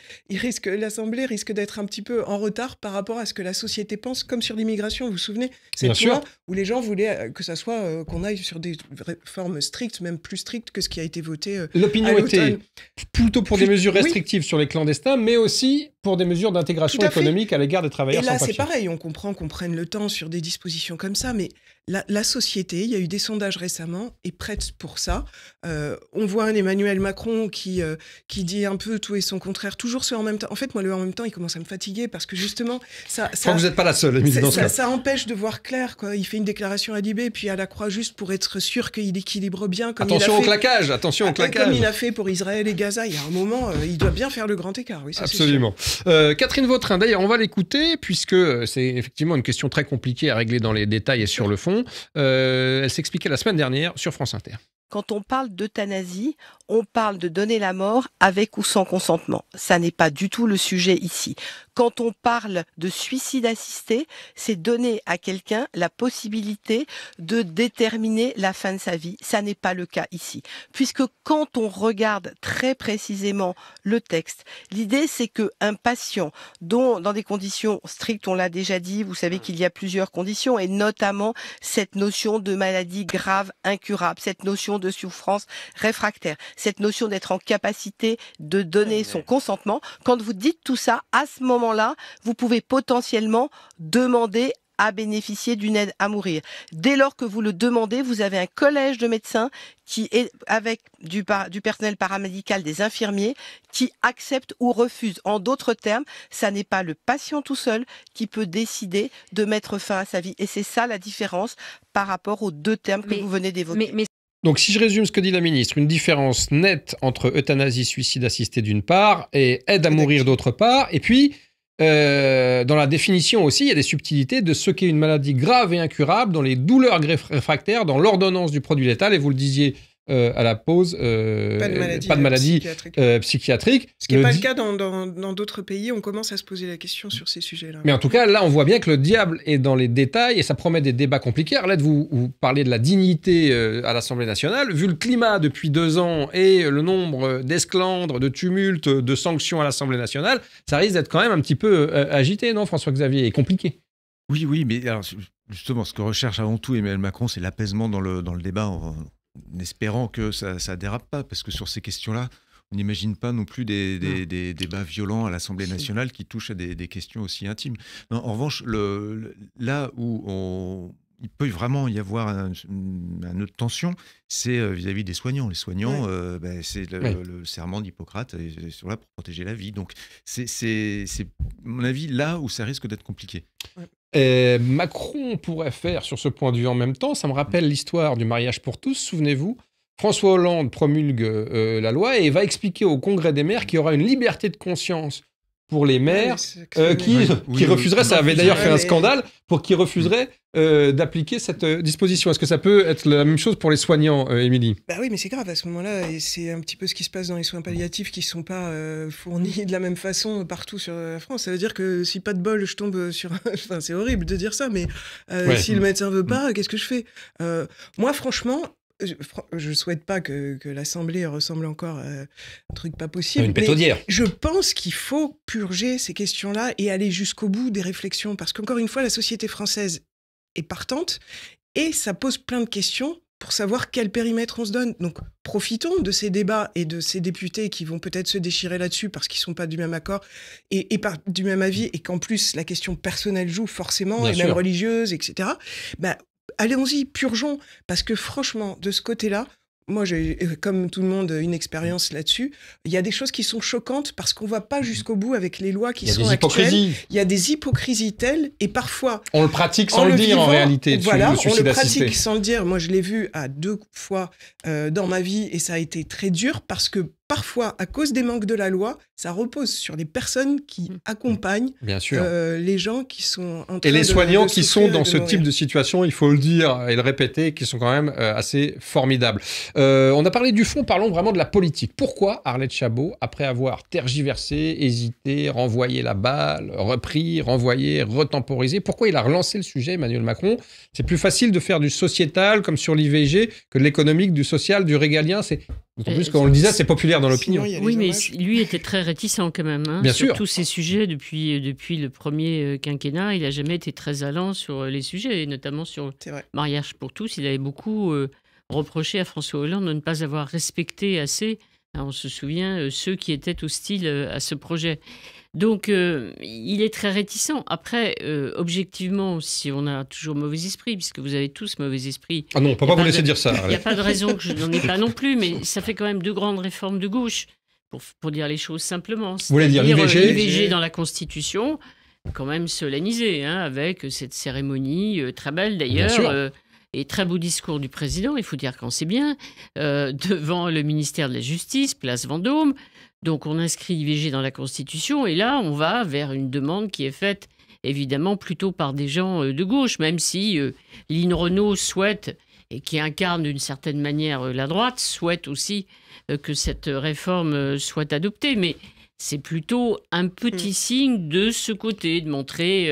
l'Assemblée risque d'être un petit peu en retard par rapport à ce que la société pense, comme sur l'immigration. Vous vous souvenez, c'est où les gens voulaient que ça soit qu'on aille sur des réformes strictes, même plus strictes que ce qui a été voté. Euh, L'opinion était plutôt pour des mesures restrictives sur les clandestins, mais aussi pour des mesures d'intégration économique à l'égard des travailleurs. Et là, c'est pareil, on comprend qu'on prenne le temps sur des dispositions comme ça, mais la, société, il y a eu des sondages récemment, est prête pour ça. Euh, on voit un Emmanuel Macron qui, euh, qui dit un peu tout et son contraire, toujours ce en même temps. En fait, moi, le en même temps, il commence à me fatiguer parce que justement, ça. vous n'êtes pas la seule, dans ce ça, cas. ça empêche de voir clair. Quoi. Il fait une déclaration à Libé, puis à la croix juste pour être sûr qu'il équilibre bien. Comme attention il a au claquage, attention au ah, claquage. Comme il a fait pour Israël et Gaza, il y a un moment, euh, il doit bien faire le grand écart. Oui, ça, Absolument. Euh, Catherine Vautrin, d'ailleurs, on va l'écouter, puisque euh, c'est effectivement une question très compliquée à régler dans les détails et sur le fond. Euh, elle s'expliquait la semaine dernière sur France Inter. Quand on parle d'euthanasie, on parle de donner la mort avec ou sans consentement. Ça n'est pas du tout le sujet ici. Quand on parle de suicide assisté, c'est donner à quelqu'un la possibilité de déterminer la fin de sa vie. Ça n'est pas le cas ici, puisque quand on regarde très précisément le texte, l'idée c'est que un patient dont dans des conditions strictes, on l'a déjà dit, vous savez mm. qu'il y a plusieurs conditions et notamment cette notion de maladie grave incurable, cette notion de souffrance réfractaire, cette notion d'être en capacité de donner son consentement. Quand vous dites tout ça à ce moment là vous pouvez potentiellement demander à bénéficier d'une aide à mourir. Dès lors que vous le demandez, vous avez un collège de médecins qui est avec du, du personnel paramédical, des infirmiers, qui acceptent ou refusent. En d'autres termes, ça n'est pas le patient tout seul qui peut décider de mettre fin à sa vie. Et c'est ça la différence par rapport aux deux termes que vous venez d'évoquer. Donc si je résume ce que dit la ministre, une différence nette entre euthanasie, suicide assisté d'une part, et aide à mourir d'autre part, et puis euh, dans la définition aussi, il y a des subtilités de ce qu'est une maladie grave et incurable, dans les douleurs réfractaires, dans l'ordonnance du produit létal, et vous le disiez euh, à la pause euh, euh, pas de maladie, psychiatrique. Ce qui n'est pas le cas dans, d'autres pays, on commence à se poser la question sur ces sujets-là. Mais en tout cas, là, on voit bien que le diable est dans les détails et ça promet des débats compliqués. Alors là, vous, vous parlez de la dignité à l'Assemblée nationale. Vu le climat depuis deux ans et le nombre d'esclandres, de tumultes, de sanctions à l'Assemblée nationale, ça risque d'être quand même un petit peu agité, non, François-Xavier Et compliqué. Oui, oui, mais justement, ce que recherche avant tout Emmanuel Macron, c'est l'apaisement dans le, dans le débat en espérant que ça, ne dérape pas, parce que sur ces questions-là, on n'imagine pas non plus des, débats violents à l'Assemblée nationale qui touchent à des, questions aussi intimes. en revanche, le, là où il peut vraiment y avoir un, autre tension, c'est euh, vis-à-vis des soignants. Les soignants, euh, ben, c'est le, serment d'Hippocrate, ils sont là pour protéger la vie. Donc, c'est, à mon avis, là où ça risque d'être compliqué. Et euh, Macron pourrait faire sur ce point de vue en même temps. Ça me rappelle l'histoire du mariage pour tous, souvenez-vous. François Hollande promulgue euh, la loi et va expliquer au Congrès des maires qu'il y aura une liberté de conscience pour les maires euh, qui, euh, qui refuseraient, ça avait d'ailleurs fait un scandale, pour qui refuseraient euh, d'appliquer cette disposition. Est-ce que ça peut être la même chose pour les soignants, Émilie Bah oui, mais c'est grave à ce moment-là, et c'est un petit peu ce qui se passe dans les soins palliatifs qui ne sont pas fournis de la même façon partout sur la France. Ça veut dire que si pas de bol, je tombe sur... enfin, c'est horrible de dire ça, mais si le médecin veut pas, qu'est-ce que je fais Moi, franchement, je ne souhaite pas que, l'Assemblée ressemble encore à un truc pas possible. Une pétodière. je pense qu'il faut purger ces questions-là et aller jusqu'au bout des réflexions. Parce qu'encore une fois, la société française est partante et ça pose plein de questions pour savoir quel périmètre on se donne. Donc profitons de ces débats et de ces députés qui vont peut-être se déchirer là-dessus parce qu'ils ne sont pas du même accord et, du même avis et qu'en plus la question personnelle joue forcément et même religieuse, etc. Bah, allons-y, purgeons, parce que franchement, de ce côté-là, moi, j'ai, comme tout le monde, une expérience là-dessus. Il y a des choses qui sont choquantes parce qu'on ne va pas jusqu'au bout avec les lois qui sont actuelles. Il y a des hypocrisies telles, et parfois... On le pratique sans le, dire, en réalité. Voilà, on le pratique sans le dire. Moi, je l'ai vu à deux fois euh, dans ma vie, et ça a été très dur parce que parfois, à cause des manques de la loi, ça repose sur des personnes qui mm. accompagnent euh, les gens qui sont en train Et les soignants qui sont dans ce type de situation, il faut le dire et le répéter, qui sont quand même euh, assez formidables. Euh, on a parlé du fond, parlons vraiment de la politique. Pourquoi Arlette Chabot, après avoir tergiversé, hésité, renvoyé la balle, repris, renvoyé, retemporisé, pourquoi il a relancé le sujet, Emmanuel Macron C'est plus facile de faire du sociétal, comme sur l'IVG, que de l'économique, du social, du régalien. C'est en plus euh, quand on le disait, c'est populaire dans l'opinion. Oui, mais lui était très réticent quand même. Hein, sur tous ces sujets, depuis, euh, depuis le premier euh, quinquennat, il n'a jamais été très allant sur les sujets, et notamment sur le mariage pour tous. Il avait beaucoup reproché à François Hollande de ne pas avoir respecté assez ah, on se souvient, euh, ceux qui étaient hostiles euh, à ce projet. Donc, euh, il est très réticent. Après, objectivement, si on a toujours mauvais esprit, puisque vous avez tous mauvais esprit. Ah non, on ne peut pas vous laisser dire ça. Il n'y a pas de raison que je n'en ai pas non plus, mais ça fait quand même deux grandes réformes de gauche, pour, dire les choses simplement. Vous voulez dire l'IVG L'IVG dans la Constitution, quand même solennisé, hein, avec cette cérémonie très belle d'ailleurs et très beau discours du président, il faut dire qu'on sait bien, euh, devant le ministère de la Justice, place Vendôme. Donc on inscrit IVG dans la Constitution et là on va vers une demande qui est faite évidemment plutôt par des gens euh, de gauche, même si euh, Lynn Renault souhaite, et qui incarne d'une certaine manière la droite, souhaite aussi que cette réforme soit adoptée. Mais c'est plutôt un petit mm. signe de ce côté, de montrer,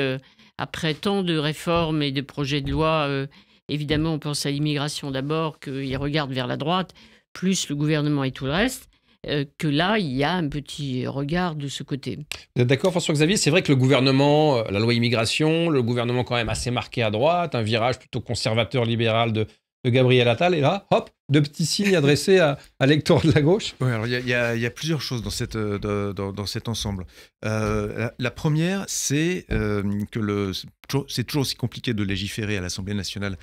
après tant de réformes et de projets de loi Évidemment, on pense à l'immigration d'abord, qu'ils regarde vers la droite, plus le gouvernement et tout le reste euh, que là, il y a un petit regard de ce côté. Vous êtes d'accord, François-Xavier C'est vrai que le gouvernement, euh, la loi immigration, le gouvernement quand même assez marqué à droite, un virage plutôt conservateur-libéral de, de Gabriel Attal. Et là, hop, deux petits signes adressés à, à de la gauche. il y, a plusieurs choses dans, euh, cet ensemble. Euh, la, première, c'est euh, que c'est toujours aussi compliqué de légiférer à l'Assemblée nationale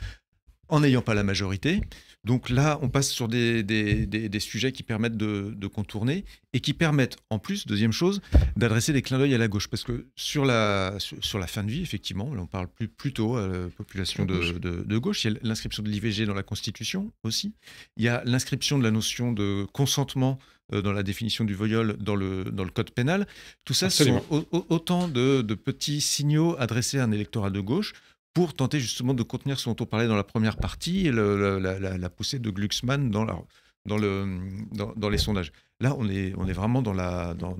en n'ayant pas la majorité. Donc là, on passe sur des, des, sujets qui permettent de, contourner et qui permettent, en plus, deuxième chose, d'adresser des clins d'œil à la gauche. Parce que sur la, sur, la fin de vie, effectivement, on parle plus, plutôt à la population de, gauche. Il y a l'inscription de l'IVG dans la Constitution aussi. Il y a l'inscription de la notion de consentement euh, dans la définition du viol dans le, dans le code pénal. Tout ça, ce sont autant de, petits signaux adressés à un électorat de gauche pour tenter justement de contenir ce dont on parlait dans la première partie, la, poussée de Glucksmann dans, dans, le, dans, les sondages. Là, on est, on est vraiment dans la, dans,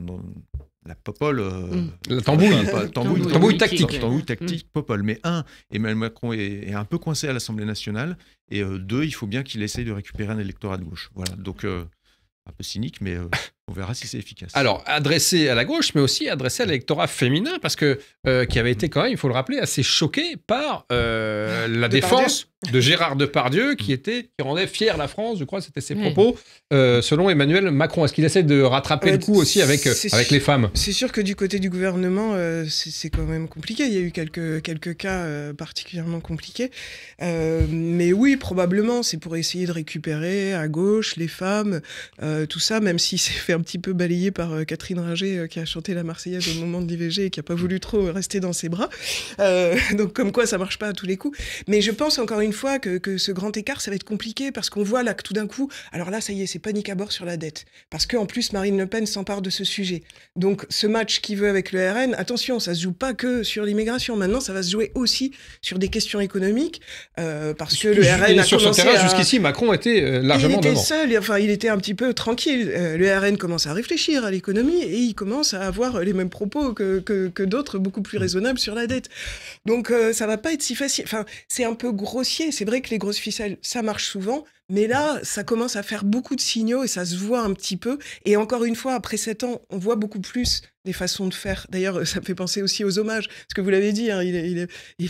la popole. Euh, mm. La tambouille. Pas, tambouille, tambouille, tactique. Tambouille mm. tactique, popole. Mais un, Emmanuel Macron est, un peu coincé à l'Assemblée nationale. Et euh, deux, il faut bien qu'il essaye de récupérer un électorat de gauche. Voilà. Donc, euh, un peu cynique, mais. On verra si c'est efficace. Alors, adressé à la gauche, mais aussi adressé à l'électorat féminin, parce que euh, qui avait été quand même, il faut le rappeler, assez choqué par euh, la défense de Gérard Depardieu, qui était, qui rendait fière la France, je crois, c'était ses propos, euh, selon Emmanuel Macron. Est-ce qu'il essaie de rattraper le coup aussi avec, avec les femmes C'est sûr que du côté du gouvernement, c'est quand même compliqué. Il y a eu quelques, quelques cas particulièrement compliqués. mais oui, probablement, c'est pour essayer de récupérer à gauche les femmes, tout ça, même si c'est fait un petit peu balayé par euh, Catherine Ringer euh, qui a chanté la Marseillaise au moment de l'IVG et qui a pas voulu trop rester dans ses bras. Euh, donc comme quoi ça marche pas à tous les coups. Mais je pense encore une fois que, que ce grand écart, ça va être compliqué parce qu'on voit là que tout d'un coup, alors là ça y est, c'est panique à bord sur la dette. Parce qu'en plus Marine Le Pen s'empare de ce sujet. Donc ce match qui veut avec le RN, attention, ça se joue pas que sur l'immigration. Maintenant, ça va se jouer aussi sur des questions économiques, parce que le RN a commencé jusqu'ici, Macron était largement il était seul, enfin, il était un petit peu tranquille. le RN commence à réfléchir à l'économie et il commence à avoir les mêmes propos que, d'autres, beaucoup plus raisonnables sur la dette. Donc euh, ça va pas être si facile. Enfin, c'est un peu grossier. C'est vrai que les grosses ficelles, ça marche souvent. Mais là, ça commence à faire beaucoup de signaux et ça se voit un petit peu. Et encore une fois, après sept ans, on voit beaucoup plus façons de faire. D'ailleurs, euh, ça me fait penser aussi aux hommages, parce que vous l'avez dit, hein, il,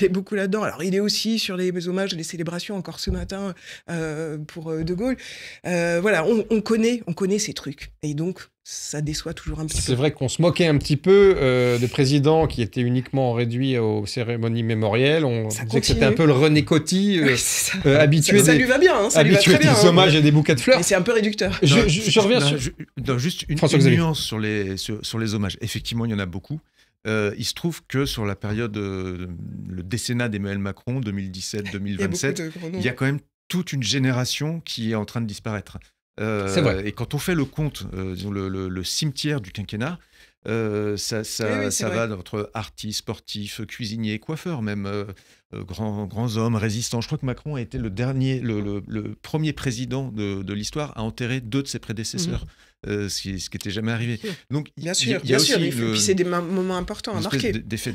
est, beaucoup là-dedans. Alors, il est aussi sur les hommages et les célébrations, encore ce matin, euh, pour euh, De Gaulle. voilà, on, connaît, on connaît ces trucs. Et donc, ça déçoit toujours un petit peu. C'est vrai qu'on se moquait un petit peu euh, de présidents qui étaient uniquement réduits aux cérémonies mémorielles. On disait que c'était un peu le René Coty habitué. Ça, lui va bien, des hein. hommages et des bouquets de fleurs. Mais c'est un peu réducteur. je, reviens sur. juste une, nuance sur les, sur les hommages Effectivement, il y en a beaucoup. Euh, il se trouve que sur la période, euh, le décennat d'Emmanuel Macron, 2017-2027, il, y a quand même toute une génération qui est en train de disparaître. Euh, vrai. Et quand on fait le compte, euh, le, cimetière du quinquennat, ça, ça, ça va entre artistes, sportifs, cuisiniers, coiffeurs même. Euh, grands, grands hommes résistants. Je crois que Macron a été le dernier, le, premier président de, l'histoire à enterrer deux de ses prédécesseurs. Mhm. Euh, ce qui était jamais arrivé. Donc, bien sûr, bien sûr, c'est des moments importants à marquer. D'effet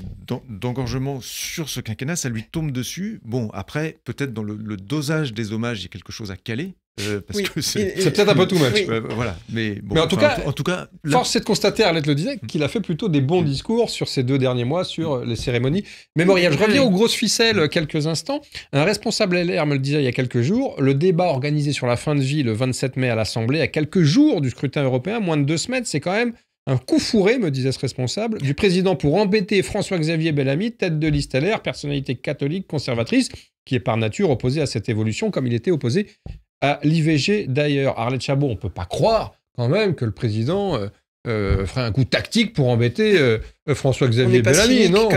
d'engorgement sur ce quinquennat, ça lui tombe dessus. Bon, après, peut-être dans le, le, dosage des hommages, il y a quelque chose à caler, c'est, peut-être un peu tout much. Euh, voilà. Mais, en, tout cas, en, tout cas, force est de constater, Arlette le disait, qu'il a fait plutôt des bons discours sur ces deux derniers mois, sur euh, les cérémonies mémorielles. Je reviens aux grosses ficelles euh, quelques instants. Un responsable LR me le disait il y a quelques jours, le débat organisé sur la fin de vie le 27 mai à l'Assemblée, à quelques jours du scrutin européen, moins de deux semaines, c'est quand même un coup fourré, me disait ce responsable, du président pour embêter François-Xavier Bellamy, tête de liste LR, personnalité catholique conservatrice, qui est par nature opposée à cette évolution, comme il était opposé à l'IVG d'ailleurs. Arlette Chabot, on ne peut pas croire quand même que le président euh, euh, ferait un coup tactique pour embêter euh, François-Xavier Bellamy, non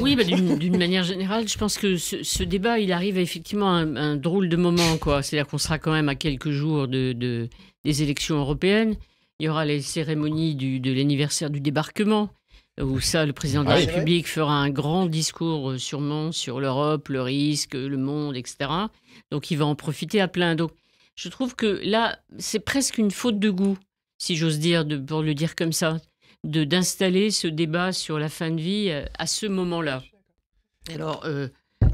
Oui, bah, d'une manière générale, je pense que ce, débat, il arrive à effectivement un, drôle de moment, quoi. C'est-à-dire qu'on sera quand même à quelques jours de, des élections européennes. Il y aura les cérémonies du, de l'anniversaire du débarquement, où ça, le président de la ah République fera un grand discours sûrement sur l'Europe, le risque, le monde, etc. Donc il va en profiter à plein je trouve que là, c'est presque une faute de goût, si j'ose dire, de, pour le dire comme ça, de d'installer ce débat sur la fin de vie euh, à ce moment-là. Alors, euh,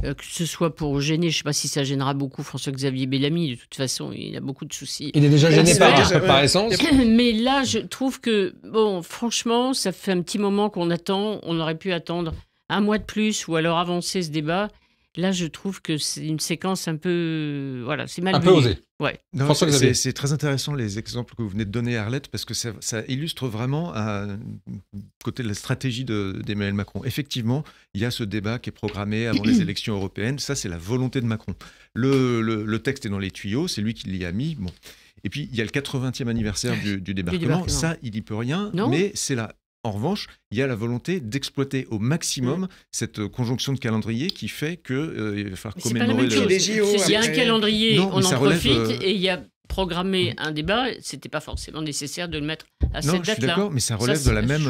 euh, que ce soit pour gêner, je ne sais pas si ça gênera beaucoup François-Xavier Bellamy, de toute façon, il a beaucoup de soucis. Il est déjà gêné par, sa par, Mais là, je trouve que, bon, franchement, ça fait un petit moment qu'on attend, on aurait pu attendre un mois de plus ou alors avancer ce débat Là, je trouve que c'est une séquence un peu. Voilà, c'est mal. Un peu osé. Ouais. C'est très intéressant les exemples que vous venez de donner, Arlette, parce que ça, illustre vraiment un côté de la stratégie d'Emmanuel Macron. Effectivement, il y a ce débat qui est programmé avant les élections européennes. Ça, c'est la volonté de Macron. Le, texte est dans les tuyaux, c'est lui qui l'y a mis. Bon. Et puis, il y a le 80e anniversaire du, débarquement. du débarquement. Ça, il n'y peut rien, non mais c'est là. En revanche, il y a la volonté d'exploiter au maximum mm. cette euh, conjonction de calendrier qui fait que Il y a un calendrier, on en profite, euh, et il y a programmer mm. un débat, c'était pas forcément nécessaire de le mettre à cette date-là. je suis d'accord, mais ça relève de, la même,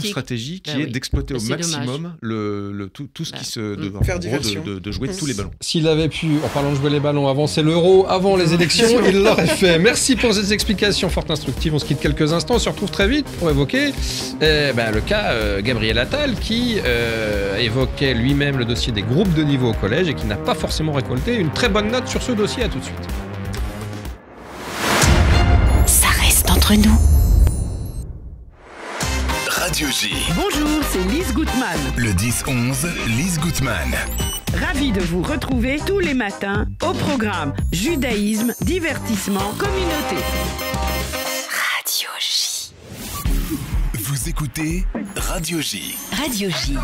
stratégie bah qui est d'exploiter au maximum le, tout, tout, ce bah, qui se... De, mm. Faire De, jouer tous les ballons. S'il avait pu, en parlant de jouer les ballons, avancer l'euro avant les élections, il l'aurait fait. Merci pour ces explications fort instructives. On se quitte quelques instants, on se retrouve très vite pour évoquer eh ben, le cas euh, Gabriel Attal qui euh, évoquait lui-même le dossier des groupes de niveau au collège et qui n'a pas forcément récolté une très bonne note sur ce dossier. À tout de suite. nous. Radio J. Bonjour, c'est Lise Gutmann. Le 10-11, Lise Goutman. Ravi de vous retrouver tous les matins au programme Judaïsme, divertissement, communauté. Radio J. Vous écoutez Radio J. Radio J.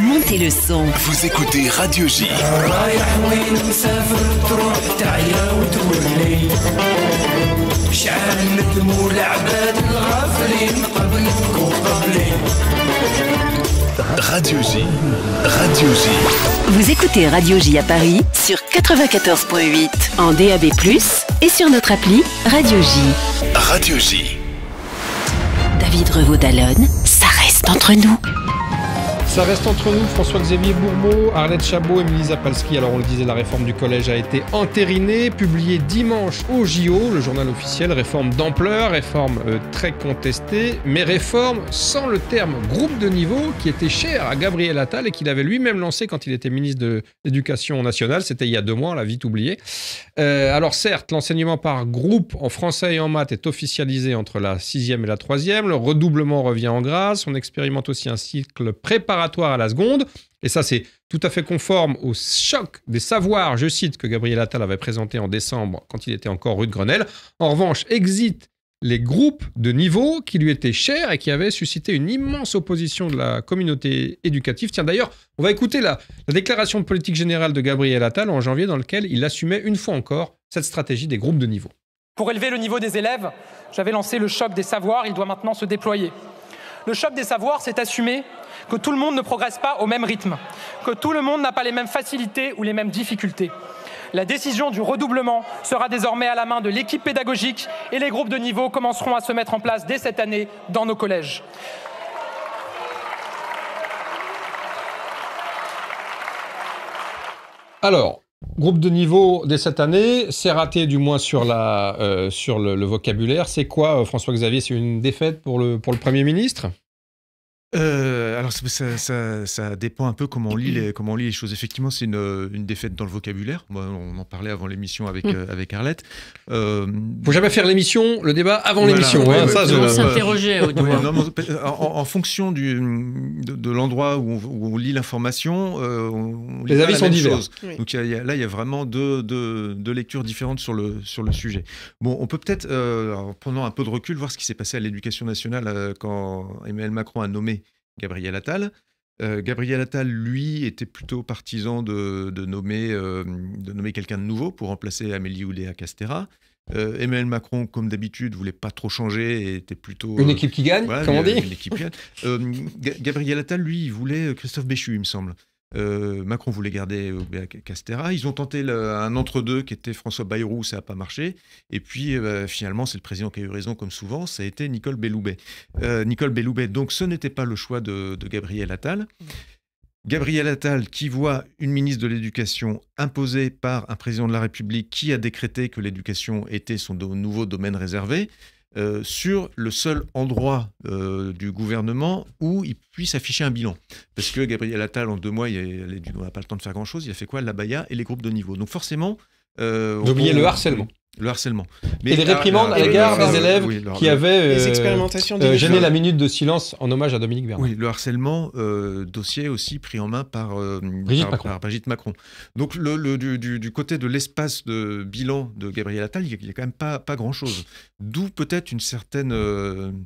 Montez le son. Vous écoutez Radio J. Radio J, Radio J. Vous écoutez Radio J à Paris sur 94.8, en DAB+, et sur notre appli Radio J. Radio J. David revaud ça reste entre nous. Ça reste entre nous, François-Xavier Bourbeau, Arlette Chabot Émilie Zapalski. Palski. Alors on le disait, la réforme du collège a été entérinée, publiée dimanche au JO, le journal officiel, réforme d'ampleur, réforme euh, très contestée, mais réforme sans le terme groupe de niveau qui était cher à Gabriel Attal et qu'il avait lui-même lancé quand il était ministre de l'Éducation nationale, c'était il y a deux mois, on l'a vite oublié. Euh, alors certes, l'enseignement par groupe en français et en maths est officialisé entre la sixième et la troisième, le redoublement revient en grâce, on expérimente aussi un cycle préparatoire à la seconde. Et ça, c'est tout à fait conforme au choc des savoirs, je cite, que Gabriel Attal avait présenté en décembre quand il était encore rue de Grenelle. En revanche, exit les groupes de niveau qui lui étaient chers et qui avaient suscité une immense opposition de la communauté éducative. Tiens, d'ailleurs, on va écouter la, la, déclaration de politique générale de Gabriel Attal en janvier dans laquelle il assumait une fois encore cette stratégie des groupes de niveau. Pour élever le niveau des élèves, j'avais lancé le choc des savoirs, il doit maintenant se déployer. Le choc des savoirs, c'est assumer que tout le monde ne progresse pas au même rythme, que tout le monde n'a pas les mêmes facilités ou les mêmes difficultés. La décision du redoublement sera désormais à la main de l'équipe pédagogique et les groupes de niveau commenceront à se mettre en place dès cette année dans nos collèges. Alors, Groupe de niveau dès cette année, c'est raté du moins sur, euh, le, vocabulaire. C'est quoi, euh, François-Xavier C'est une défaite pour le Premier ministre euh, alors ça, dépend un peu comment on lit les, comment on lit les choses. Effectivement, c'est une, euh, une, défaite dans le vocabulaire. on en parlait avant l'émission avec mm. euh, avec Arlette. Faut jamais faire l'émission, le débat avant l'émission. On s'interrogeait au en, fonction du, de, l'endroit où, on lit l'information, les avis sont divers. Donc là, il y a vraiment deux, lectures différentes sur le sur le sujet. Bon, on peut peut-être pendant un peu de recul voir ce qui s'est passé à l'éducation nationale quand Emmanuel Macron a nommé Gabriel Attal. Euh, Gabriel Attal, lui, était plutôt partisan de, nommer, euh, nommer quelqu'un de nouveau pour remplacer Amélie Oudéa Castera. Euh, Emmanuel Macron, comme d'habitude, voulait pas trop changer et était plutôt... Une équipe qui gagne, comme on dit une équipe qui gagne. Gabriel Attal, lui, voulait Christophe Béchu, il me semble. Euh, Macron voulait garder Castéra. Castera. Ils ont tenté un entre-deux qui était François Bayrou, ça n'a pas marché. Et puis euh, bah, finalement, c'est le président qui a eu raison, comme souvent, ça a été Nicole Belloubet. Euh, Nicole Belloubet, donc ce n'était pas le choix de, Gabriel Attal. Gabriel Attal qui voit une ministre de l'Éducation imposée par un président de la République qui a décrété que l'éducation était son nouveau domaine réservé. Euh, sur le seul endroit euh, du gouvernement où il puisse afficher un bilan. Parce que Gabriel Attal, en deux mois, il n'a pas le temps de faire grand-chose. Il a fait quoi La Baya et les groupes de niveau. Donc forcément... Euh, D'oublier le harcèlement. Le harcèlement. et les réprimandes à l'égard des élèves qui avaient euh, euh, gêné la minute de silence en hommage à Dominique Bernard. Oui, le harcèlement, euh, dossier aussi pris en main par, Brigitte, Macron. Donc le, du, côté de l'espace de bilan de Gabriel Attal, il n'y a, quand même pas, pas grand-chose. D'où peut-être une certaine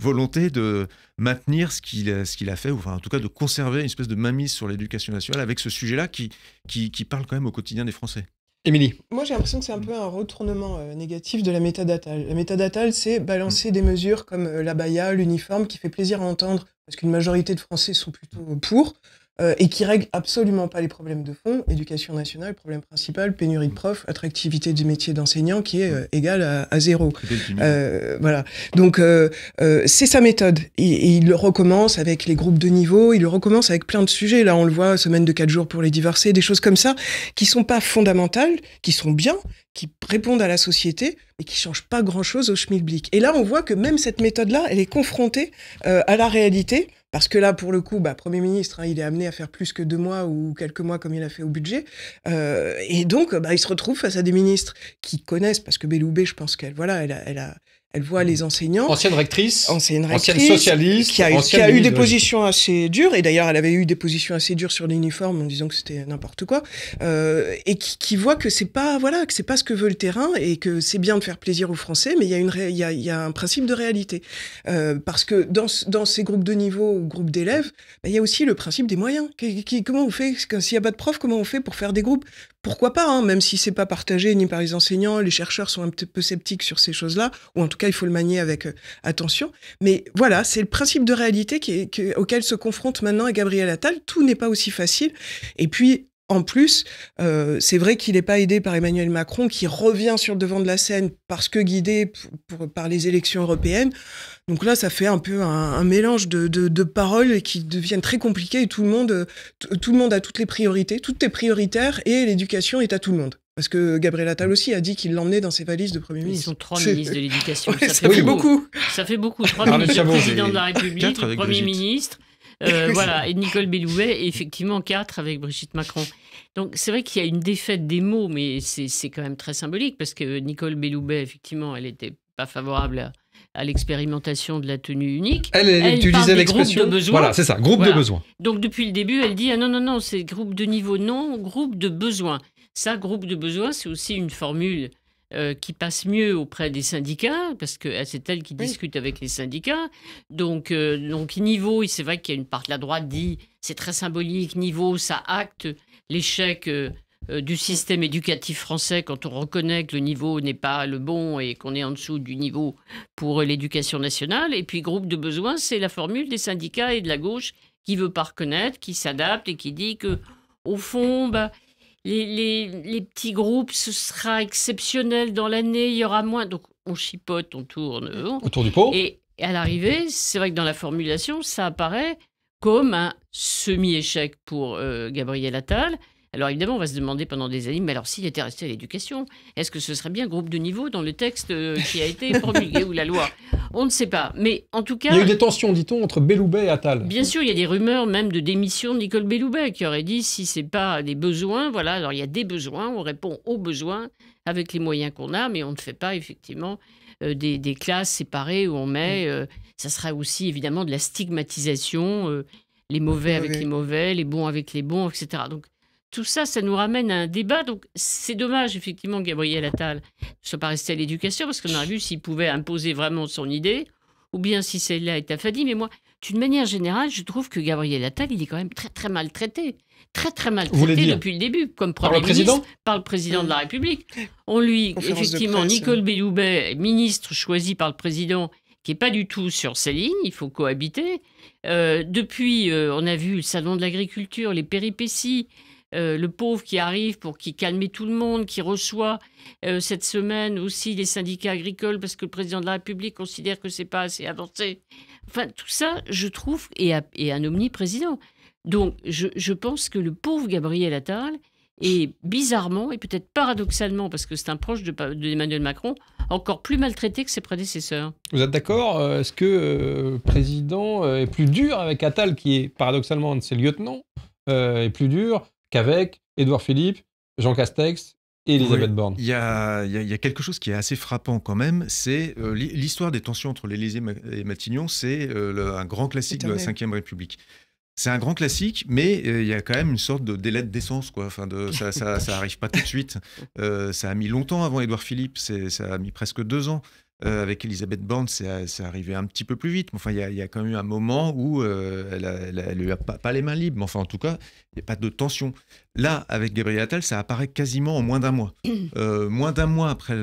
volonté de maintenir ce qu'il a, a, fait, ou enfin, en tout cas de conserver une espèce de mainmise sur l'éducation nationale avec ce sujet-là qui, qui, parle quand même au quotidien des Français. Émilie. Moi, j'ai l'impression que c'est un peu un retournement euh, négatif de la métadatale. La métadatale, c'est balancer des mesures comme euh, la BAYA, l'uniforme, qui fait plaisir à entendre, parce qu'une majorité de Français sont plutôt pour, euh, et qui règle absolument pas les problèmes de fond. Éducation nationale, problème principal, pénurie de profs, attractivité du métier d'enseignant qui est euh, égale à, zéro. Euh, voilà. Donc c'est sa méthode. il le recommence avec les groupes de niveau, il le recommence avec plein de sujets. Là, on le voit, semaine de 4 jours pour les divorcer, des choses comme ça, qui sont pas fondamentales, qui sont bien, qui répondent à la société, mais qui changent pas grand-chose au schmilblick. Et là, on voit que même cette méthode-là, elle est confrontée à la réalité parce que là, pour le coup, bah, Premier ministre, hein, il est amené à faire plus que deux mois ou quelques mois comme il a fait au budget. Euh, et donc, bah, il se retrouve face à des ministres qui connaissent, parce que Béloubé, je pense qu'elle voilà, elle elle a, elle voit les enseignants. Ancienne rectrice. Ancienne rectrice. socialiste. Qui a, eu des positions assez dures. Et d'ailleurs, elle avait eu des positions assez dures sur l'uniforme en disant que c'était n'importe quoi. Euh, et qui, voit que c'est pas, voilà, que c'est pas ce que veut le terrain et que c'est bien de faire plaisir aux Français, mais il y a une, il y a, un principe de réalité. Euh, parce que dans, ces groupes de niveau ou groupes d'élèves, bah, il y a aussi le principe des moyens. comment on fait, s'il n'y a pas de profs, comment on fait pour faire des groupes? Pourquoi pas, hein, même si c'est pas partagé ni par les enseignants, les chercheurs sont un petit peu sceptiques sur ces choses-là, ou en tout cas, il faut le manier avec euh, attention. Mais voilà, c'est le principe de réalité qui auquel se confronte maintenant Gabriel Attal. Tout n'est pas aussi facile. Et puis, en plus, euh, c'est vrai qu'il n'est pas aidé par Emmanuel Macron, qui revient sur le devant de la scène parce que guidé pour, par les élections européennes. Donc là, ça fait un peu un, mélange de, paroles qui deviennent très compliquées et tout le monde, tout le monde a toutes les priorités, tout est prioritaire et l'éducation est à tout le monde. Parce que Gabriel Attal aussi a dit qu'il l'emmenait dans ses valises de Premier ministre. Ils sont trois ministres de l'Éducation. ça, fait beaucoup. Ça fait beaucoup. Trois ministres, président de la République, Premier ministre, euh, voilà, et Nicole Belloubet, effectivement quatre avec Brigitte Macron. Donc c'est vrai qu'il y a une défaite des mots, mais c'est quand même très symbolique, parce que Nicole Belloubet, effectivement, elle n'était pas favorable à, l'expérimentation de la tenue unique. Elle, l'expression « groupe de l'expression. Voilà, c'est ça, groupe de besoins ». Donc depuis le début, elle dit ah non non non, c'est groupe de niveau non, groupe de besoin. Ça, groupe de besoins, c'est aussi une formule euh, qui passe mieux auprès des syndicats, parce que ah, c'est elle qui discute avec les syndicats. Donc, euh, donc niveau, c'est vrai qu'il y a une part de la droite dit, c'est très symbolique, niveau, ça acte l'échec euh, du système éducatif français quand on reconnaît que le niveau n'est pas le bon et qu'on est en dessous du niveau pour l'éducation nationale. Et puis, groupe de besoins, c'est la formule des syndicats et de la gauche qui veut pas reconnaître, qui s'adapte et qui dit que, au fond, bah, les, petits groupes, ce sera exceptionnel dans l'année, il y aura moins. Donc on chipote, on tourne. Mmh. Autour du pot. Et à l'arrivée, c'est vrai que dans la formulation, ça apparaît comme un semi-échec pour euh, Gabriel Attal alors évidemment, on va se demander pendant des années, mais alors s'il était resté à l'éducation, est-ce que ce serait bien groupe de niveau dans le texte euh, qui a été promulgué ou la loi On ne sait pas. Mais en tout cas... Il y a eu des tensions, dit-on, entre Belloubet et Attal. Bien sûr, il y a des rumeurs même de démission de Nicole Belloubet qui aurait dit, si c'est pas des besoins, voilà, alors il y a des besoins, on répond aux besoins avec les moyens qu'on a, mais on ne fait pas effectivement euh, des, classes séparées où on met... Mm. Euh, ça sera aussi évidemment de la stigmatisation. les mauvais avec les mauvais, les bons avec les bons, etc. Donc tout ça, ça nous ramène à un débat. Donc, c'est dommage, effectivement, Gabriel Attal ne soit pas resté à l'éducation, parce qu'on a vu s'il pouvait imposer vraiment son idée, ou bien si celle-là est affadie. Mais moi, d'une manière générale, je trouve que Gabriel Attal, il est quand même très, très mal traité. Très, très mal traité depuis le début, comme Premier ministre, par le président de la République. On lui, effectivement, Nicole Belloubet, ministre choisi par le président, qui n'est pas du tout sur ses lignes, il faut cohabiter. Euh, depuis, euh, on a vu le salon de l'agriculture, les péripéties, euh, le pauvre qui arrive pour qui calmer tout le monde, qui reçoit euh, cette semaine aussi les syndicats agricoles parce que le président de la République considère que c'est pas assez avancé. Enfin, tout ça, je trouve, et, un omni un Donc, je, pense que le pauvre Gabriel Attal est bizarrement et peut-être paradoxalement, parce que c'est un proche de, Macron, encore plus maltraité que ses prédécesseurs. Vous êtes d'accord euh, Est-ce que le président est plus dur avec Attal, qui est paradoxalement un de ses lieutenants, est plus dur qu'avec Édouard Philippe, Jean Castex et Elisabeth Borne. Il y, a, quelque chose qui est assez frappant quand même, c'est euh, l'histoire des tensions entre l'Élysée et Matignon, c'est euh, un grand classique de la Ve République. C'est un grand classique, mais euh, il y a quand même une sorte de délai de décence. Quoi. Enfin, de, ça, ça, arrive pas tout de suite. ça a mis longtemps avant Édouard Philippe. Ça a mis presque deux ans. Euh, avec Elisabeth Borne, euh, c'est arrivé un petit peu plus vite. enfin, il y, a quand même eu un moment où euh, elle n'a pas, pas, les mains libres. Mais enfin, en tout cas, il n'y a pas de tension. Là, avec Gabriel Attal, ça apparaît quasiment en moins d'un mois. moins d'un mois après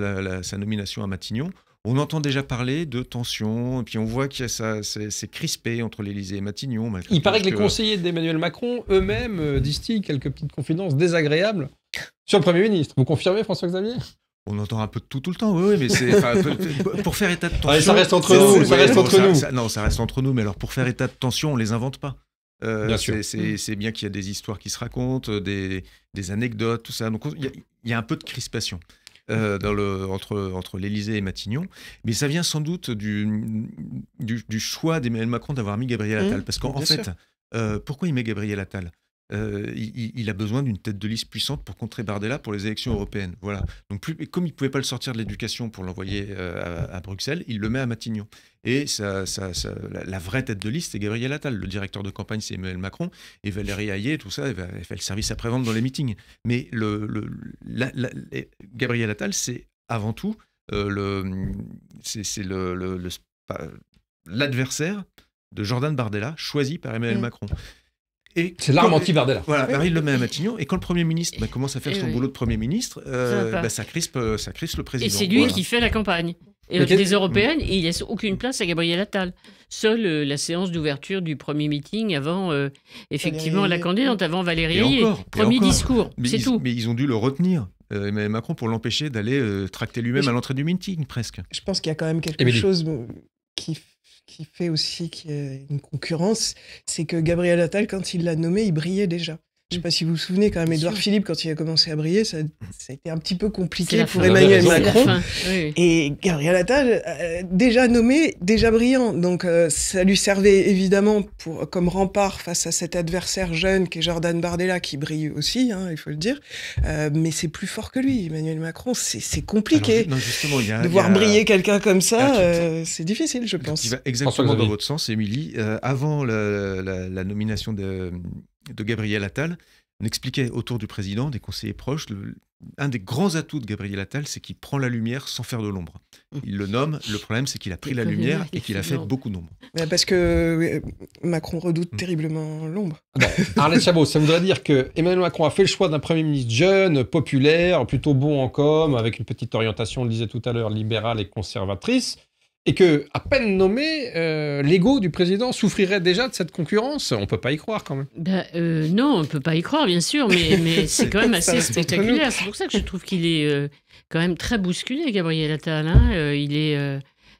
sa nomination à Matignon, on entend déjà parler de tension. et puis on voit que c'est crispé entre l'Élysée et Matignon. Il paraît que, les conseillers d'Emmanuel Macron eux-mêmes disent quelques petites confidences désagréables sur le Premier ministre. Vous confirmez, François-Xavier on entend un peu de tout tout le temps, oui, mais c'est pour faire état de tension. ça reste entre nous, non, ça reste entre nous, mais alors pour faire état de tension, on les invente pas. Euh, c'est bien qu'il y a des histoires qui se racontent, euh, des, anecdotes, tout ça. Donc il y, a un peu de crispation. Euh, entre, entre l'Elysée et Matignon. Mais ça vient sans doute du, choix d'Emmanuel Macron d'avoir mis Gabriel Attal. Mmh, parce qu'en fait, euh, pourquoi il met Gabriel Attal euh, il, a besoin d'une tête de liste puissante pour contrer Bardella pour les élections européennes. Voilà. Donc comme il ne pouvait pas le sortir de l'éducation pour l'envoyer euh, à, Bruxelles, il le met à Matignon. Et ça, la, vraie tête de liste, c'est Gabriel Attal. Le directeur de campagne, c'est Emmanuel Macron. Et Valérie et tout ça, elle, fait le service après-vente dans les meetings. Mais le, Gabriel Attal, c'est avant tout euh, le, c'est le, l'adversaire de Jordan Bardella, choisi par Emmanuel mm. Macron. C'est l'arme anti-Bardella. Voilà, arrive le met à Matignon. Et quand le Premier ministre bah, commence à faire son boulot de Premier ministre, euh, ça, bah, ça, crispe, euh, le président. Et c'est lui qui fait la campagne. Et des européennes, mm. il il laisse aucune place à Gabriel Attal. Seule euh, la séance d'ouverture du premier meeting avant, effectivement, la candidate, avant Valérie, premier discours, c'est tout. Mais ils ont dû le retenir. Emmanuel Macron pour l'empêcher d'aller tracter lui-même à l'entrée du meeting, presque. Je pense qu'il y a quand même quelque chose qui qui fait aussi qu'il y a une concurrence, c'est que Gabriel Attal, quand il l'a nommé, il brillait déjà. Je ne sais mm. pas si vous vous souvenez quand même, Édouard Philippe, quand il a commencé à briller, ça, a été un petit peu compliqué pour Emmanuel Macron. Oui. Et Gabriel Attal, euh, déjà nommé, déjà brillant. Donc euh, ça lui servait évidemment pour, comme rempart face à cet adversaire jeune qui est Jordan Bardella, qui brille aussi, hein, il faut le dire. Euh, mais c'est plus fort que lui, Emmanuel Macron. C'est compliqué. de voir briller quelqu'un comme ça, c'est difficile, je pense. va exactement dans votre sens, Émilie. avant la nomination de, de Gabriel Attal, on expliquait autour du président, des conseillers proches, un des grands atouts de Gabriel Attal, c'est qu'il prend la lumière sans faire de l'ombre. Il le nomme, le problème c'est qu'il a pris la lumière et qu'il a fait beaucoup d'ombre. Bah, parce que euh, Macron redoute hmm. terriblement l'ombre. Ah bah, Arlène Chabot, ça voudrait dire que Emmanuel Macron a fait le choix d'un Premier ministre jeune, populaire, plutôt bon en com, avec une petite orientation, on le disait tout à l'heure, libérale et conservatrice et que, à peine nommé, euh, l'ego du président souffrirait déjà de cette concurrence. On peut pas y croire quand même. Ben, euh, non, on peut pas y croire, bien sûr, mais, mais c'est quand même assez spectaculaire. C'est pour ça que je trouve qu'il est euh, quand même très bousculé, Gabriel Attal. Hein. il est,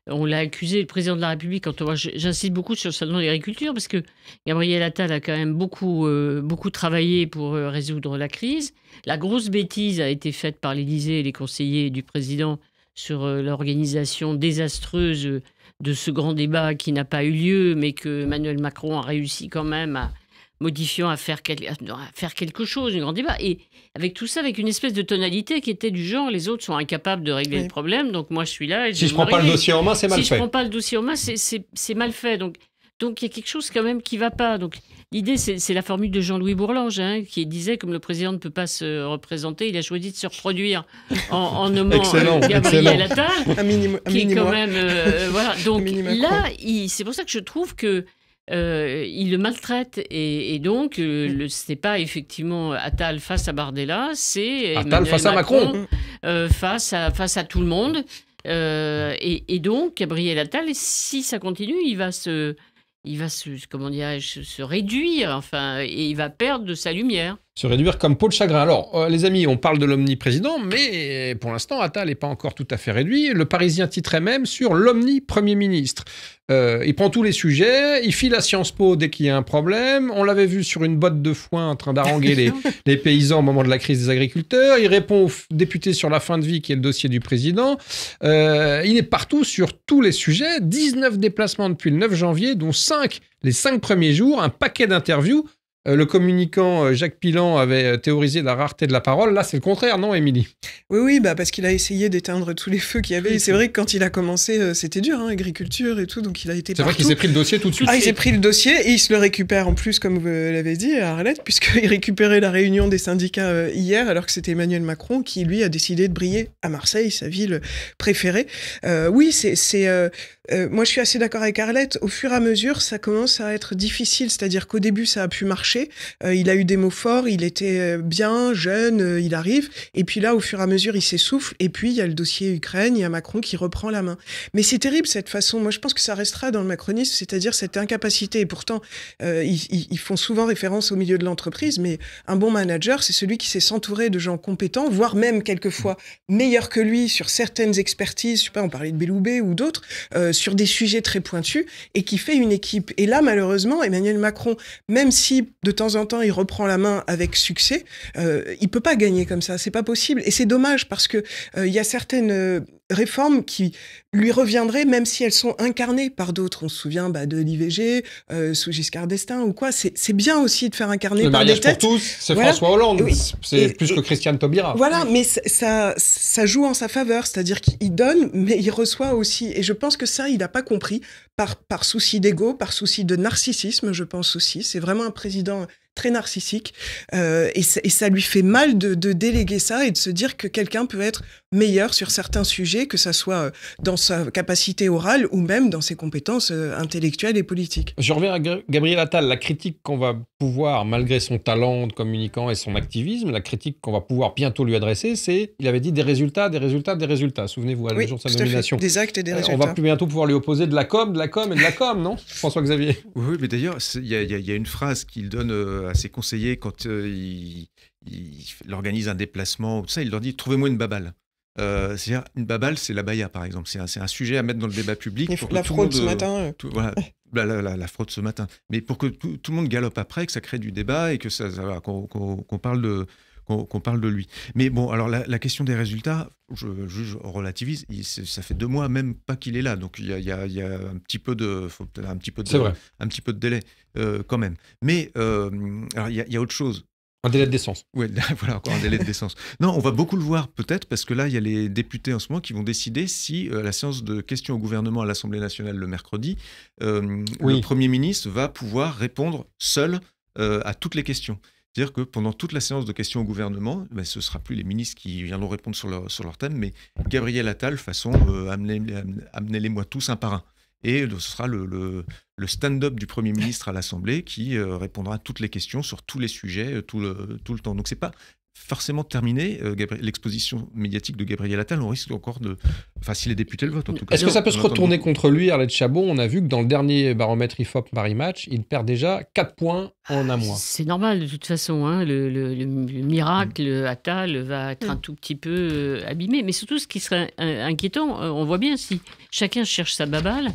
on l'a accusé, le président de la République, quand on j'insiste beaucoup sur le salon de l'agriculture, parce que Gabriel Attal a quand même beaucoup, beaucoup travaillé pour résoudre la crise. La grosse bêtise a été faite par l'Élysée et les conseillers du président sur euh, l'organisation désastreuse euh, de ce grand débat qui n'a pas eu lieu, mais que Emmanuel Macron a réussi quand même à modifier à faire, à faire quelque chose, un grand débat. Et avec tout ça, avec une espèce de tonalité qui était du genre, les autres sont incapables de régler le problème, donc moi je suis là. je si je ne prends, pas le dossier en main, c'est mal fait. Si je ne prends pas le dossier en main, c'est mal fait. Donc donc il y a quelque chose quand même qui ne va pas. Donc l'idée, c'est la formule de Jean-Louis Bourlange, hein, qui disait comme le président ne peut pas se représenter, il a choisi de se reproduire en, nommant euh, Gabriel Attal, un qui quand même euh, euh, voilà. Donc là, c'est pour ça que je trouve que il le maltraite et, donc ce mm. n'est pas effectivement Attal face à Bardella, c'est Attal face à Macron, face à face à tout le monde. Et, et, donc Gabriel Attal, si ça continue, il va se il va se, comment dirais se réduire, enfin, et il va perdre de sa lumière se réduire comme peau de chagrin. Alors, euh, les amis, on parle de l'omni-président, mais pour l'instant, Attal n'est pas encore tout à fait réduit. Le Parisien titrait même sur l'omni-premier ministre. Euh, il prend tous les sujets, il file à Sciences Po dès qu'il y a un problème. On l'avait vu sur une botte de foin en train d'arranger les, paysans au moment de la crise des agriculteurs. Il répond aux députés sur la fin de vie, qui est le dossier du président. Euh, il est partout sur tous les sujets. 19 déplacements depuis le 9 janvier, dont 5 les 5 premiers jours, un paquet d'interviews. Euh, le communicant euh, Jacques Pilan avait euh, théorisé la rareté de la parole. Là, c'est le contraire, non, Émilie Oui, oui, bah parce qu'il a essayé d'éteindre tous les feux qu'il y avait. c'est vrai que quand il a commencé, c'était dur, hein, agriculture et tout, donc il a été. C'est vrai qu'il s'est pris le dossier tout de suite. Ah, il s'est pris le dossier et il se le récupère en plus, comme vous l'avez dit, Arlette, puisqu'il récupérait la réunion des syndicats hier, alors que c'était Emmanuel Macron qui, lui, a décidé de briller à Marseille, sa ville préférée. oui, c'est. moi, je suis assez d'accord avec Arlette. Au fur et à mesure, ça commence à être difficile, c'est-à-dire qu'au début, ça a pu marcher euh, il a eu des mots forts, il était euh, bien, jeune, euh, il arrive. Et puis là, au fur et à mesure, il s'essouffle. Et puis, il y a le dossier Ukraine, il y a Macron qui reprend la main. Mais c'est terrible cette façon. Moi, je pense que ça restera dans le macronisme, c'est-à-dire cette incapacité. Et pourtant, ils, font souvent référence au milieu de l'entreprise, mais un bon manager, c'est celui qui sait s'entourer de gens compétents, voire même quelquefois meilleurs que lui sur certaines expertises. Je sais pas, on parlait de Belloubet ou d'autres, sur des sujets très pointus et qui fait une équipe. Et là, malheureusement, Emmanuel Macron, même si de temps en temps, il reprend la main avec succès. Euh, il peut pas gagner comme ça, c'est pas possible. Et c'est dommage parce que euh, il y a certaines euh, réformes qui lui reviendraient, même si elles sont incarnées par d'autres. On se souvient bah, de l'IVG, euh, sous Giscard d'Estaing ou quoi. C'est bien aussi de faire incarner par des têtes. pour tous, c'est François Hollande. C'est plus que Christiane Taubira. Voilà, mais ça, ça joue en sa faveur, c'est-à-dire qu'il donne, mais il reçoit aussi. Et je pense que ça, il n'a pas compris par, par souci d'ego, par souci de narcissisme, je pense aussi. C'est vraiment un président très narcissique euh, et, ça, lui fait mal de, déléguer ça et de se dire que quelqu'un peut être meilleur sur certains sujets, que ça soit euh, dans sa capacité orale ou même dans ses compétences euh, intellectuelles et politiques. Je reviens à Gabriel Attal, la critique qu'on va pouvoir, malgré son talent de communicant et son activisme, la critique qu'on va pouvoir bientôt lui adresser, c'est, il avait dit des résultats, des résultats, des résultats. Souvenez-vous, à oui, jour de sa nomination. Des actes et des résultats. On va plus bientôt pouvoir lui opposer de la com, de la com et de la com, non François-Xavier. Oui, mais d'ailleurs, il y, a une phrase qu'il donne à euh, ses conseillers quand euh, il, il, un déplacement ou ça, il leur dit trouvez-moi une babale. Euh, c'est-à-dire, une babale, c'est la baïa, par exemple. C'est un, sujet à mettre dans le débat public. la fraude ce matin. la, fraude ce matin. Mais pour que tout, le monde galope après, que ça crée du débat et que ça, qu'on parle de, qu'on parle de lui. Mais bon, alors la, question des résultats, je juge relativise. ça fait deux mois même pas qu'il est là, donc il y a, un petit peu de, un petit peu de, un petit peu de délai euh, quand même. Mais euh, il y, a autre chose. Un délai de décence. Oui, voilà, encore un délai de décence. non, on va beaucoup le voir peut-être parce que là, il y a les députés en ce moment qui vont décider si euh, la séance de questions au gouvernement à l'Assemblée nationale le mercredi, le Premier ministre va pouvoir répondre seul à toutes les questions dire que pendant toute la séance de questions au gouvernement, ben, ce ne sera plus les ministres qui viendront répondre sur leur, sur leur thème, mais Gabriel Attal, façon euh, amener amenez-les moi tous un par un. Et ce sera le, le, stand-up du Premier ministre à l'Assemblée qui euh, répondra à toutes les questions sur tous les sujets euh, tout le, tout le temps. Donc pas forcément terminé, euh, l'exposition médiatique de Gabriel Attal. On risque encore de. Enfin, si les députés le votent, en tout cas. Est-ce que ça peut se retourner contre lui, Arlette Chabot On a vu que dans le dernier baromètre IFOP Paris Match, il perd déjà 4 points en un mois. C'est normal, de toute façon. Hein. le, miracle Attal va être un mm. tout petit peu euh, abîmé. Mais surtout, ce qui serait inquiétant, euh, on voit bien si chacun cherche sa babale.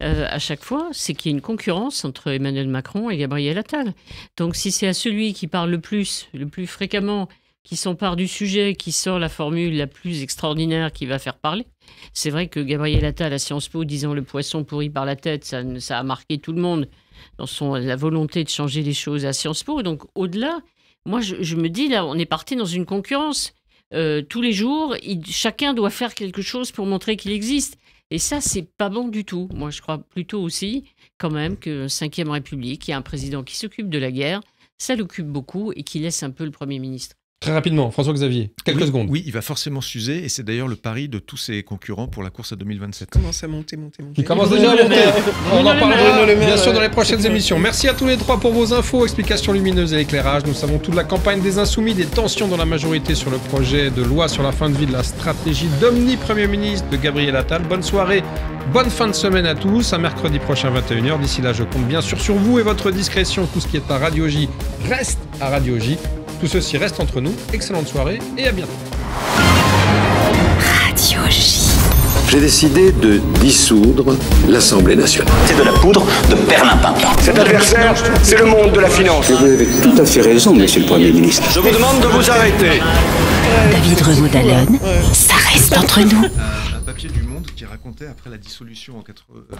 à chaque fois, c'est qu'il y a une concurrence entre Emmanuel Macron et Gabriel Attal. Donc si c'est à celui qui parle le plus, le plus fréquemment, qui s'empare du sujet, qui sort la formule la plus extraordinaire qui va faire parler. C'est vrai que Gabriel Attal à Sciences Po disant le poisson pourri par la tête, ça, a marqué tout le monde dans son, la volonté de changer les choses à Sciences Po. Donc au-delà, moi je, me dis là, on est parti dans une concurrence. Euh, tous les jours, chacun doit faire quelque chose pour montrer qu'il existe. Et ça, c'est pas bon du tout. Moi, je crois plutôt aussi, quand même, que 5 République, il y a un président qui s'occupe de la guerre, ça l'occupe beaucoup et qui laisse un peu le Premier ministre. Très rapidement, François-Xavier, quelques secondes. Oui, il va forcément s'user, et c'est d'ailleurs le pari de tous ses concurrents pour la course à 2027. Il commence à monter, monter, monter. Il commence déjà à monter. On en parlera bien sûr dans les prochaines émissions. Merci à tous les trois pour vos infos, explications lumineuses et éclairages. Nous savons de la campagne des insoumis, des tensions dans la majorité sur le projet de loi sur la fin de vie de la stratégie d'Omni Premier ministre de Gabriel Attal. Bonne soirée, bonne fin de semaine à tous. À mercredi prochain 21h. D'ici là, je compte bien sûr sur vous et votre discrétion. Tout ce qui est à Radio J reste à Radio J. Tout ceci reste entre nous. Excellente soirée et à bientôt. Radio J. J'ai décidé de dissoudre l'Assemblée nationale. C'est de la poudre de perlimpinpin. Cet adversaire, c'est le monde de la finance. vous avez tout à fait raison, monsieur le Premier ministre. Je vous demande de vous arrêter. David Renaud ça reste entre nous. Euh, papier du Monde qui racontait après la dissolution en 80...